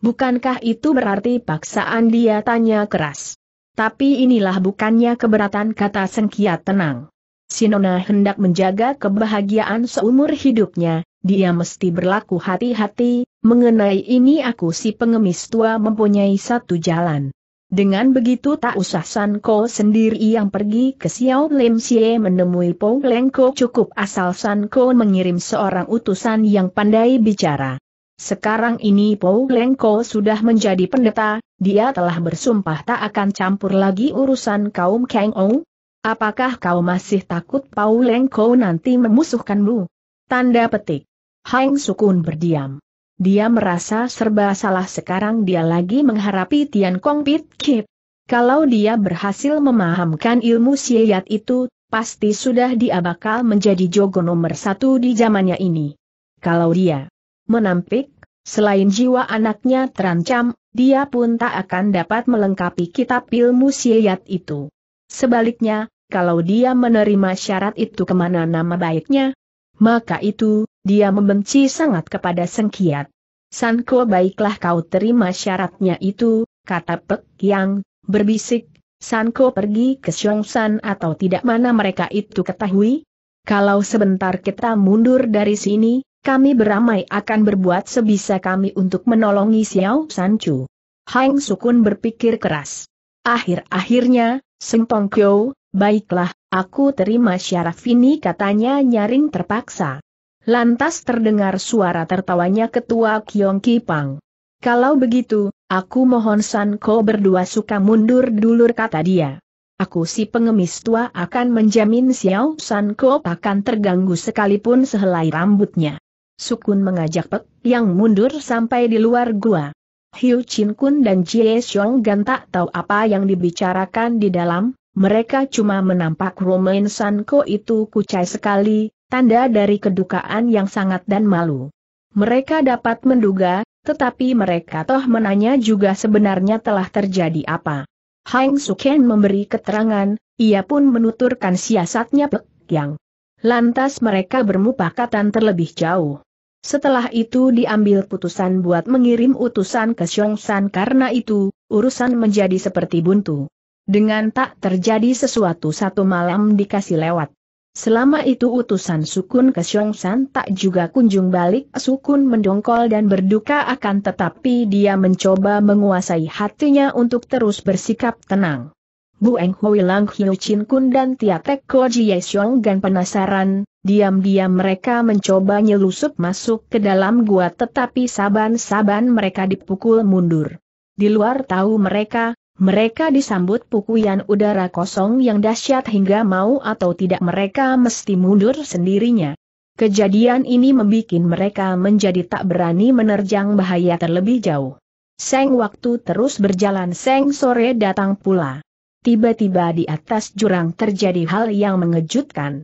Bukankah itu berarti paksaan dia tanya keras? Tapi inilah bukannya keberatan kata Sengkiat tenang. Sinona hendak menjaga kebahagiaan seumur hidupnya, dia mesti berlaku hati-hati, mengenai ini aku si pengemis tua mempunyai satu jalan. Dengan begitu tak usah San Ko sendiri yang pergi ke Xiao Lim Xie menemui Pou Lengko cukup asal San Ko mengirim seorang utusan yang pandai bicara. Sekarang ini Pou Lengko sudah menjadi pendeta, dia telah bersumpah tak akan campur lagi urusan kaum Kang Ou. Apakah kau masih takut Pou Lengko nanti memusuhkanmu? Tanda petik. Hang Sukun berdiam. Dia merasa serba salah sekarang dia lagi mengharapi Tian Kong Pit Kip. Kalau dia berhasil memahamkan ilmu siyat itu, pasti sudah dia bakal menjadi jogo nomor satu di zamannya ini. Kalau dia menampik, selain jiwa anaknya terancam, dia pun tak akan dapat melengkapi kitab ilmu siyat itu. Sebaliknya, kalau dia menerima syarat itu kemana nama baiknya, maka itu, dia membenci sangat kepada Sengkiat. Sanko baiklah kau terima syaratnya itu, kata Pek Yang, berbisik, Sanko pergi ke Xiongsan atau tidak mana mereka itu ketahui? Kalau sebentar kita mundur dari sini, kami beramai akan berbuat sebisa kami untuk menolongi Xiao Sanchu. Hang Sukun berpikir keras. Akhir-akhirnya, Sempong Kyo, baiklah, aku terima syaraf ini katanya nyaring terpaksa. Lantas terdengar suara tertawanya ketua Kiong Kipang. Kalau begitu, aku mohon San Ko berdua suka mundur dulur kata dia. Aku si pengemis tua akan menjamin Xiao San Ko akan terganggu sekalipun sehelai rambutnya. Sukun mengajak Pek yang mundur sampai di luar gua. Hiu Chin Kun dan Jie Xiong Gan tak tahu apa yang dibicarakan di dalam, mereka cuma menampak Romain Ko itu kucai sekali, tanda dari kedukaan yang sangat dan malu. Mereka dapat menduga, tetapi mereka toh menanya juga sebenarnya telah terjadi apa. Hang Suken memberi keterangan, ia pun menuturkan siasatnya Pek Yang. Lantas mereka bermupakatan terlebih jauh. Setelah itu diambil putusan buat mengirim utusan ke Xiongsan karena itu, urusan menjadi seperti buntu. Dengan tak terjadi sesuatu satu malam dikasih lewat. Selama itu utusan Sukun ke Xiongsan tak juga kunjung balik. Sukun mendongkol dan berduka akan tetapi dia mencoba menguasai hatinya untuk terus bersikap tenang. Bu Eng Hui Lang Hiu Chin Kun dan Tia Tek Ko Jie Xiong Gan penasaran, Diam-diam mereka mencoba nyelusup masuk ke dalam gua tetapi saban-saban mereka dipukul mundur. Di luar tahu mereka, mereka disambut pukulan udara kosong yang dahsyat hingga mau atau tidak mereka mesti mundur sendirinya. Kejadian ini membuat mereka menjadi tak berani menerjang bahaya terlebih jauh. Seng waktu terus berjalan Seng sore datang pula. Tiba-tiba di atas jurang terjadi hal yang mengejutkan.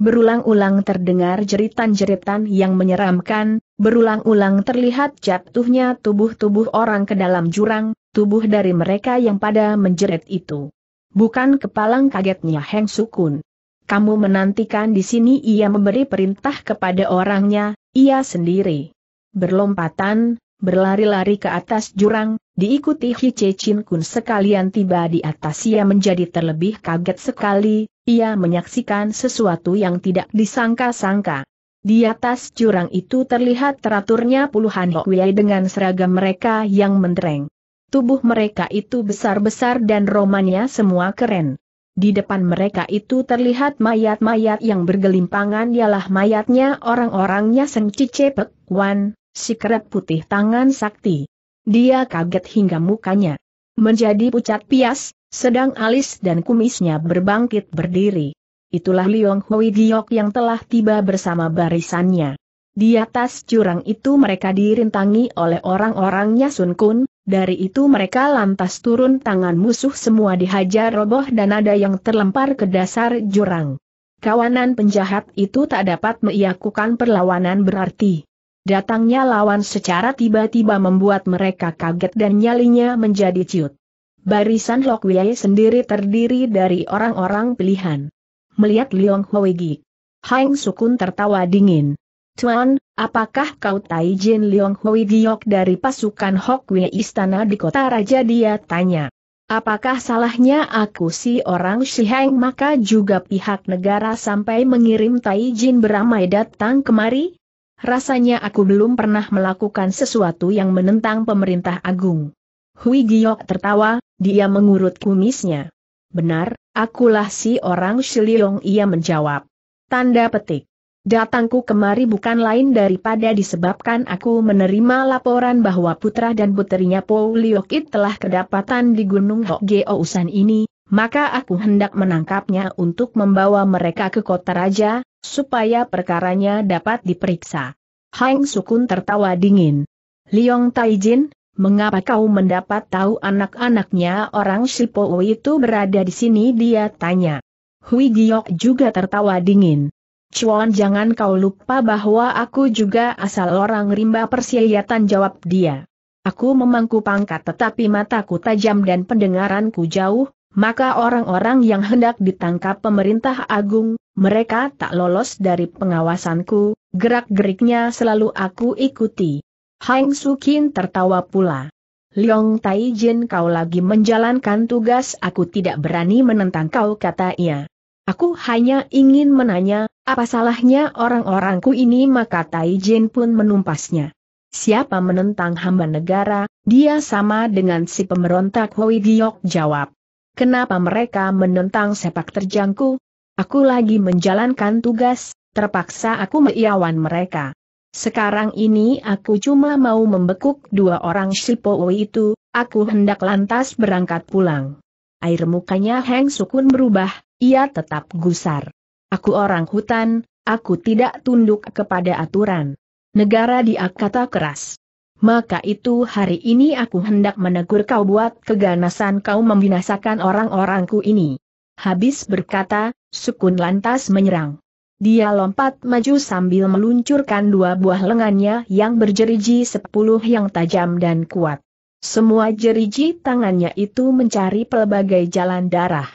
Berulang-ulang terdengar jeritan-jeritan yang menyeramkan, berulang-ulang terlihat jatuhnya tubuh-tubuh orang ke dalam jurang, tubuh dari mereka yang pada menjerit itu. Bukan kepalang kagetnya Heng Sukun. Kamu menantikan di sini ia memberi perintah kepada orangnya, ia sendiri. Berlompatan, berlari-lari ke atas jurang, Diikuti Hice Chin Kun sekalian tiba di atas ia menjadi terlebih kaget sekali, ia menyaksikan sesuatu yang tidak disangka-sangka. Di atas jurang itu terlihat teraturnya puluhan Hokwiai dengan seragam mereka yang mentereng. Tubuh mereka itu besar-besar dan romannya semua keren. Di depan mereka itu terlihat mayat-mayat yang bergelimpangan ialah mayatnya orang-orangnya Seng Cicepek Wan, si kerap putih tangan sakti. Dia kaget hingga mukanya menjadi pucat pias, sedang alis dan kumisnya berbangkit berdiri. Itulah Liong Hui Giok yang telah tiba bersama barisannya. Di atas jurang itu mereka dirintangi oleh orang-orangnya Sun Kun, dari itu mereka lantas turun tangan musuh semua dihajar roboh dan ada yang terlempar ke dasar jurang. Kawanan penjahat itu tak dapat melakukan perlawanan berarti. Datangnya lawan secara tiba-tiba membuat mereka kaget dan nyalinya menjadi ciut. Barisan Lok Wei sendiri terdiri dari orang-orang pilihan. Melihat Liong Hwegi. Hang Sukun tertawa dingin. Tuan, apakah kau Tai Jin Liong dari pasukan Hok Wei Istana di kota Raja dia tanya. Apakah salahnya aku si orang Shiheng maka juga pihak negara sampai mengirim Tai Jin beramai datang kemari? Rasanya aku belum pernah melakukan sesuatu yang menentang pemerintah agung. Hui Giok tertawa, dia mengurut kumisnya. Benar, akulah si orang Shiliong ia menjawab. Tanda petik. Datangku kemari bukan lain daripada disebabkan aku menerima laporan bahwa putra dan putrinya Po Liokit telah kedapatan di Gunung Hok Usan ini, maka aku hendak menangkapnya untuk membawa mereka ke kota raja, supaya perkaranya dapat diperiksa. Hang Sukun tertawa dingin. Liong Taijin, mengapa kau mendapat tahu anak-anaknya orang Shipowo itu berada di sini dia tanya. Hui Giok juga tertawa dingin. Cuan jangan kau lupa bahwa aku juga asal orang rimba persiayatan jawab dia. Aku memangku pangkat tetapi mataku tajam dan pendengaranku jauh, maka orang-orang yang hendak ditangkap pemerintah agung, mereka tak lolos dari pengawasanku, gerak-geriknya selalu aku ikuti. Hang Sukin tertawa pula. Liong Jin kau lagi menjalankan tugas aku tidak berani menentang kau kata ia. Aku hanya ingin menanya, apa salahnya orang-orangku ini maka Tai Jin pun menumpasnya. Siapa menentang hamba negara, dia sama dengan si pemberontak Hoi Giok jawab. Kenapa mereka menentang sepak terjangku? Aku lagi menjalankan tugas, terpaksa aku meiawan mereka. Sekarang ini aku cuma mau membekuk dua orang Shipowi itu, aku hendak lantas berangkat pulang. Air mukanya Heng Sukun berubah, ia tetap gusar. Aku orang hutan, aku tidak tunduk kepada aturan. Negara diakata kata keras maka itu hari ini aku hendak menegur kau buat keganasan kau membinasakan orang-orangku ini. Habis berkata, Sukun lantas menyerang. Dia lompat maju sambil meluncurkan dua buah lengannya yang berjeriji sepuluh yang tajam dan kuat. Semua jeriji tangannya itu mencari pelbagai jalan darah.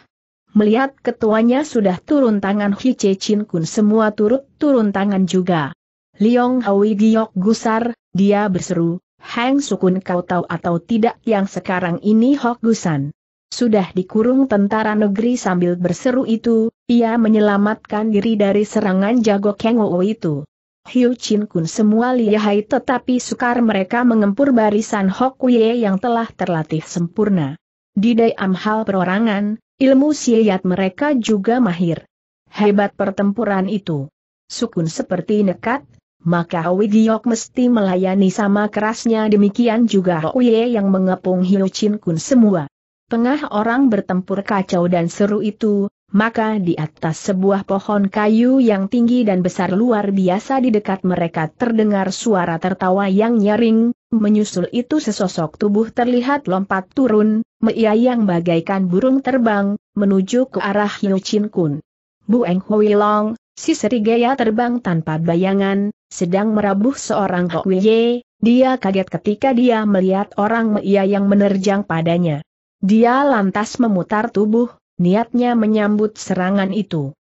Melihat ketuanya sudah turun tangan Hice Chin Kun semua turut turun tangan juga. Liong Hui Giok gusar, dia berseru, Hang Sukun kau tahu atau tidak yang sekarang ini Hok Gusan. Sudah dikurung tentara negeri sambil berseru itu, ia menyelamatkan diri dari serangan jago Keng Ou itu. Hiu Chin Kun semua lihai tetapi sukar mereka mengempur barisan Hok Wie yang telah terlatih sempurna. Di dalam hal perorangan, ilmu siyat mereka juga mahir. Hebat pertempuran itu. Sukun seperti nekat, maka Wigiok mesti melayani sama kerasnya demikian juga Oye yang mengepung Hiu Chin Kun semua. Tengah orang bertempur kacau dan seru itu, maka di atas sebuah pohon kayu yang tinggi dan besar luar biasa di dekat mereka terdengar suara tertawa yang nyaring, menyusul itu sesosok tubuh terlihat lompat turun, meyayang bagaikan burung terbang, menuju ke arah Hiu Chin Kun. Bu Eng Hui Long, si serigaya terbang tanpa bayangan, sedang merabuh seorang Hokwiye, dia kaget ketika dia melihat orang Meia yang menerjang padanya. Dia lantas memutar tubuh, niatnya menyambut serangan itu.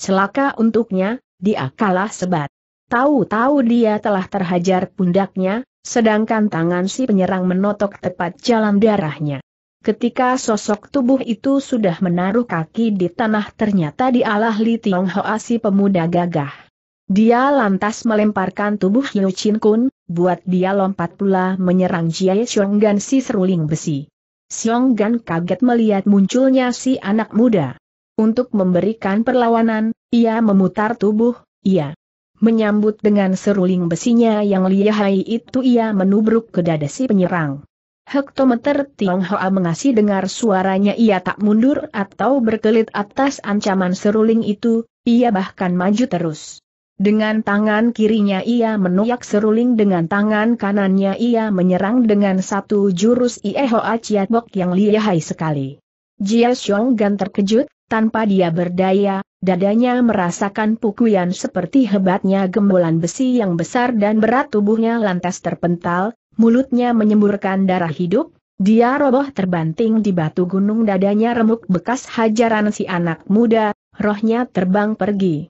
Celaka untuknya, dia kalah sebat. Tahu-tahu dia telah terhajar pundaknya, sedangkan tangan si penyerang menotok tepat jalan darahnya. Ketika sosok tubuh itu sudah menaruh kaki di tanah ternyata dialah Li Tiong Hoa si pemuda gagah. Dia lantas melemparkan tubuh Yu Chin Kun, buat dia lompat pula menyerang Jie Xiong Gan si seruling besi. Xiong Gan kaget melihat munculnya si anak muda. Untuk memberikan perlawanan, ia memutar tubuh, ia menyambut dengan seruling besinya yang lihai itu ia menubruk ke dada si penyerang. Hektometer Tionghoa mengasih dengar suaranya ia tak mundur atau berkelit atas ancaman seruling itu, ia bahkan maju terus. Dengan tangan kirinya ia menuyak seruling dengan tangan kanannya ia menyerang dengan satu jurus Iehoa Chiatbok yang lihai sekali. Jia Xionggan terkejut, tanpa dia berdaya, dadanya merasakan pukulan seperti hebatnya gembolan besi yang besar dan berat tubuhnya lantas terpental, mulutnya menyemburkan darah hidup, dia roboh terbanting di batu gunung dadanya remuk bekas hajaran si anak muda, rohnya terbang pergi.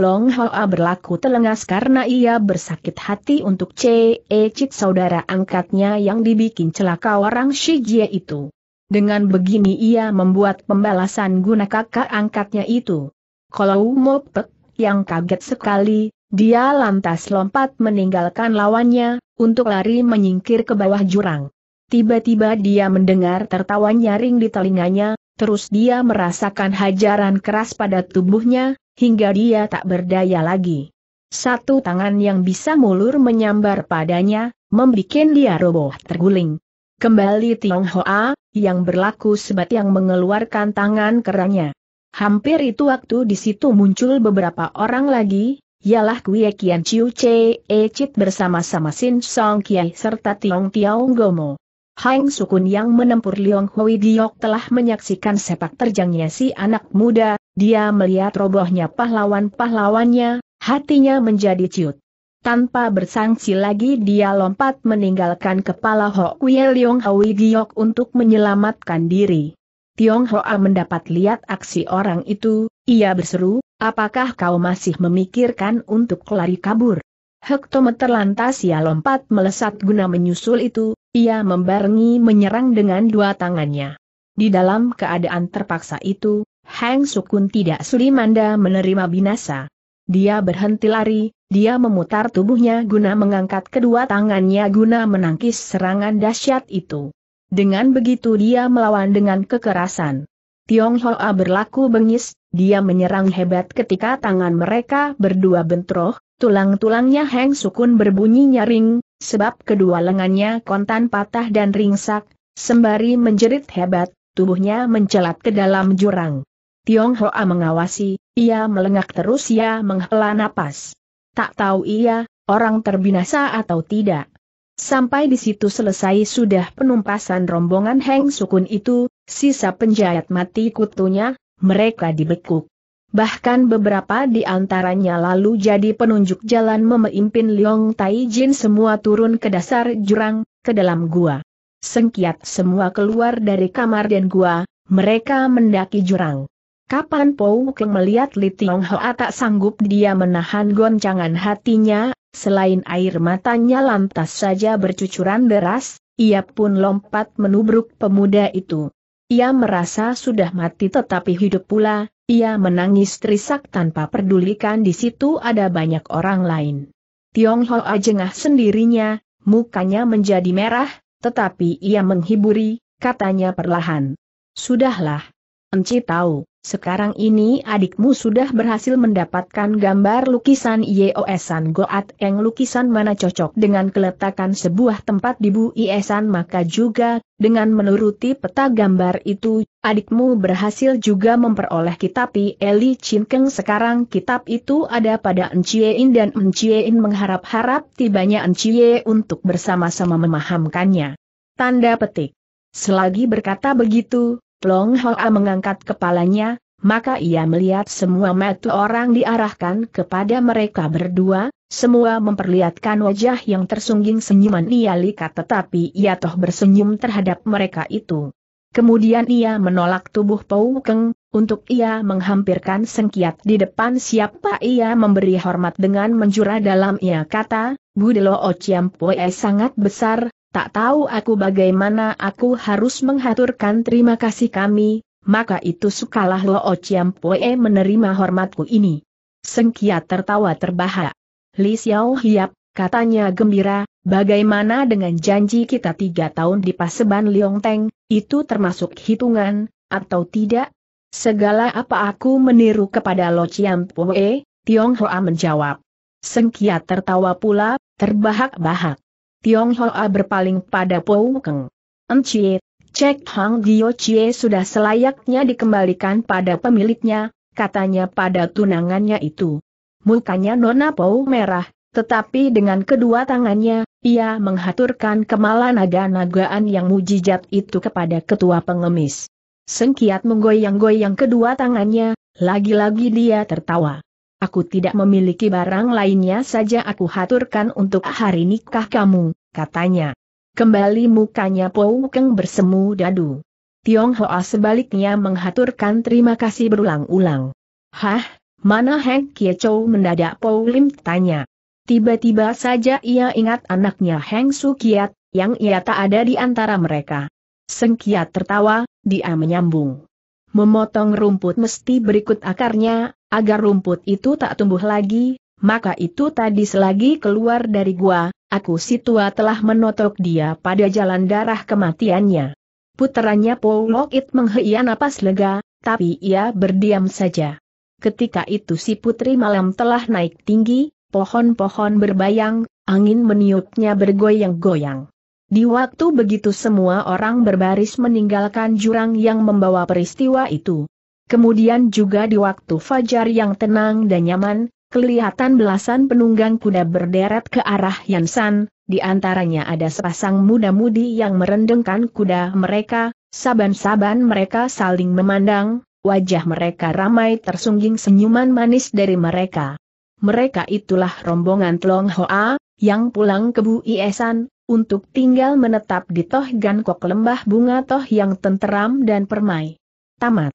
Long Hoa berlaku telengas karena ia bersakit hati untuk C.E. Cit saudara angkatnya yang dibikin celaka orang Shijie itu. Dengan begini ia membuat pembalasan guna kakak angkatnya itu. Kalau Mopek, yang kaget sekali, dia lantas lompat meninggalkan lawannya, untuk lari menyingkir ke bawah jurang. Tiba-tiba dia mendengar tertawa nyaring di telinganya, terus dia merasakan hajaran keras pada tubuhnya, hingga dia tak berdaya lagi. Satu tangan yang bisa mulur menyambar padanya, membuat dia roboh terguling. Kembali Tiong Hoa, yang berlaku sebat yang mengeluarkan tangan kerannya. Hampir itu waktu di situ muncul beberapa orang lagi, ialah Kuye Kian Chiu Che E Chit bersama-sama Sin Song Kiai serta Tiong Tiong Gomo. Hang Sukun yang menempur Liong Hoi Diok telah menyaksikan sepak terjangnya si anak muda, dia melihat robohnya pahlawan-pahlawannya, hatinya menjadi ciut. Tanpa bersangsi lagi dia lompat meninggalkan kepala Ho Kuye Leong Giok untuk menyelamatkan diri. Tiong Hoa mendapat lihat aksi orang itu, ia berseru, apakah kau masih memikirkan untuk lari kabur? Hektometer lantas ia lompat melesat guna menyusul itu, ia membarengi menyerang dengan dua tangannya. Di dalam keadaan terpaksa itu, Hang Sukun tidak sulit Manda menerima binasa. Dia berhenti lari, dia memutar tubuhnya guna mengangkat kedua tangannya guna menangkis serangan dahsyat itu. Dengan begitu dia melawan dengan kekerasan. Hoa berlaku bengis, dia menyerang hebat ketika tangan mereka berdua bentroh, tulang-tulangnya Heng Sukun berbunyi nyaring, sebab kedua lengannya kontan patah dan ringsak, sembari menjerit hebat, tubuhnya mencelat ke dalam jurang. Tiong Hoa mengawasi, ia melengak terus ia menghela napas. Tak tahu ia, orang terbinasa atau tidak. Sampai di situ selesai sudah penumpasan rombongan Heng Sukun itu, sisa penjahat mati kutunya, mereka dibekuk. Bahkan beberapa di antaranya lalu jadi penunjuk jalan memimpin Liong Taijin semua turun ke dasar jurang, ke dalam gua. Sengkiat semua keluar dari kamar dan gua, mereka mendaki jurang. Kapan Pou Keng melihat Li Tiong Hoa tak sanggup dia menahan goncangan hatinya, selain air matanya lantas saja bercucuran deras, ia pun lompat menubruk pemuda itu. Ia merasa sudah mati tetapi hidup pula, ia menangis terisak tanpa pedulikan di situ ada banyak orang lain. Tiong Hoa jengah sendirinya, mukanya menjadi merah, tetapi ia menghiburi, katanya perlahan. Sudahlah. Enci tahu. Sekarang ini adikmu sudah berhasil mendapatkan gambar lukisan Yeoesan Goat Yang lukisan mana cocok dengan keletakan sebuah tempat di Bu Buiesan maka juga, dengan menuruti peta gambar itu, adikmu berhasil juga memperoleh kitab Eli Chinkeng. sekarang kitab itu ada pada Enciein dan Enciein mengharap-harap tibanya Encie untuk bersama-sama memahamkannya. Tanda petik. Selagi berkata begitu, Plong Hoa mengangkat kepalanya, maka ia melihat semua mata orang diarahkan kepada mereka berdua, semua memperlihatkan wajah yang tersungging senyuman ia likat tetapi ia toh bersenyum terhadap mereka itu. Kemudian ia menolak tubuh Pou Keng, untuk ia menghampirkan sengkiat di depan siapa ia memberi hormat dengan menjura dalam ia kata, Budelo Ociam sangat besar, tak tahu aku bagaimana aku harus menghaturkan terima kasih kami, maka itu sukalah Lo Poe menerima hormatku ini. Sengkia tertawa terbahak. Li Xiao Hiap, katanya gembira, bagaimana dengan janji kita tiga tahun di Paseban Liong Teng, itu termasuk hitungan, atau tidak? Segala apa aku meniru kepada Lo Chiampoe, Tiong Hoa menjawab. Sengkia tertawa pula, terbahak-bahak. Tiong Hoa berpaling pada Po Keng. Encik, Cek Hang Dio Chie sudah selayaknya dikembalikan pada pemiliknya, katanya pada tunangannya itu. Mukanya Nona Po merah, tetapi dengan kedua tangannya, ia menghaturkan kemala naga-nagaan yang mujijat itu kepada ketua pengemis. Sengkiat menggoyang-goyang kedua tangannya, lagi-lagi dia tertawa. Aku tidak memiliki barang lainnya saja aku haturkan untuk hari nikah kamu, katanya. Kembali mukanya Po Keng bersemu dadu. Hoa sebaliknya menghaturkan terima kasih berulang-ulang. Hah, mana Heng Kie Chow mendadak Po Lim tanya. Tiba-tiba saja ia ingat anaknya Heng Su Kiat, yang ia tak ada di antara mereka. Seng Kiat tertawa, dia menyambung. Memotong rumput mesti berikut akarnya, agar rumput itu tak tumbuh lagi, maka itu tadi selagi keluar dari gua, aku si tua telah menotok dia pada jalan darah kematiannya. Puterannya Paul Lockit menghela napas lega, tapi ia berdiam saja. Ketika itu si putri malam telah naik tinggi, pohon-pohon berbayang, angin meniupnya bergoyang-goyang. Di waktu begitu semua orang berbaris meninggalkan jurang yang membawa peristiwa itu, Kemudian juga di waktu fajar yang tenang dan nyaman, kelihatan belasan penunggang kuda berderet ke arah Yansan, di antaranya ada sepasang muda-mudi yang merendengkan kuda mereka, saban-saban mereka saling memandang, wajah mereka ramai tersungging senyuman manis dari mereka. Mereka itulah rombongan Tlong Hoa, yang pulang ke Bu Iesan, untuk tinggal menetap di Toh Gankok Lembah Bunga Toh yang tenteram dan permai. Tamat.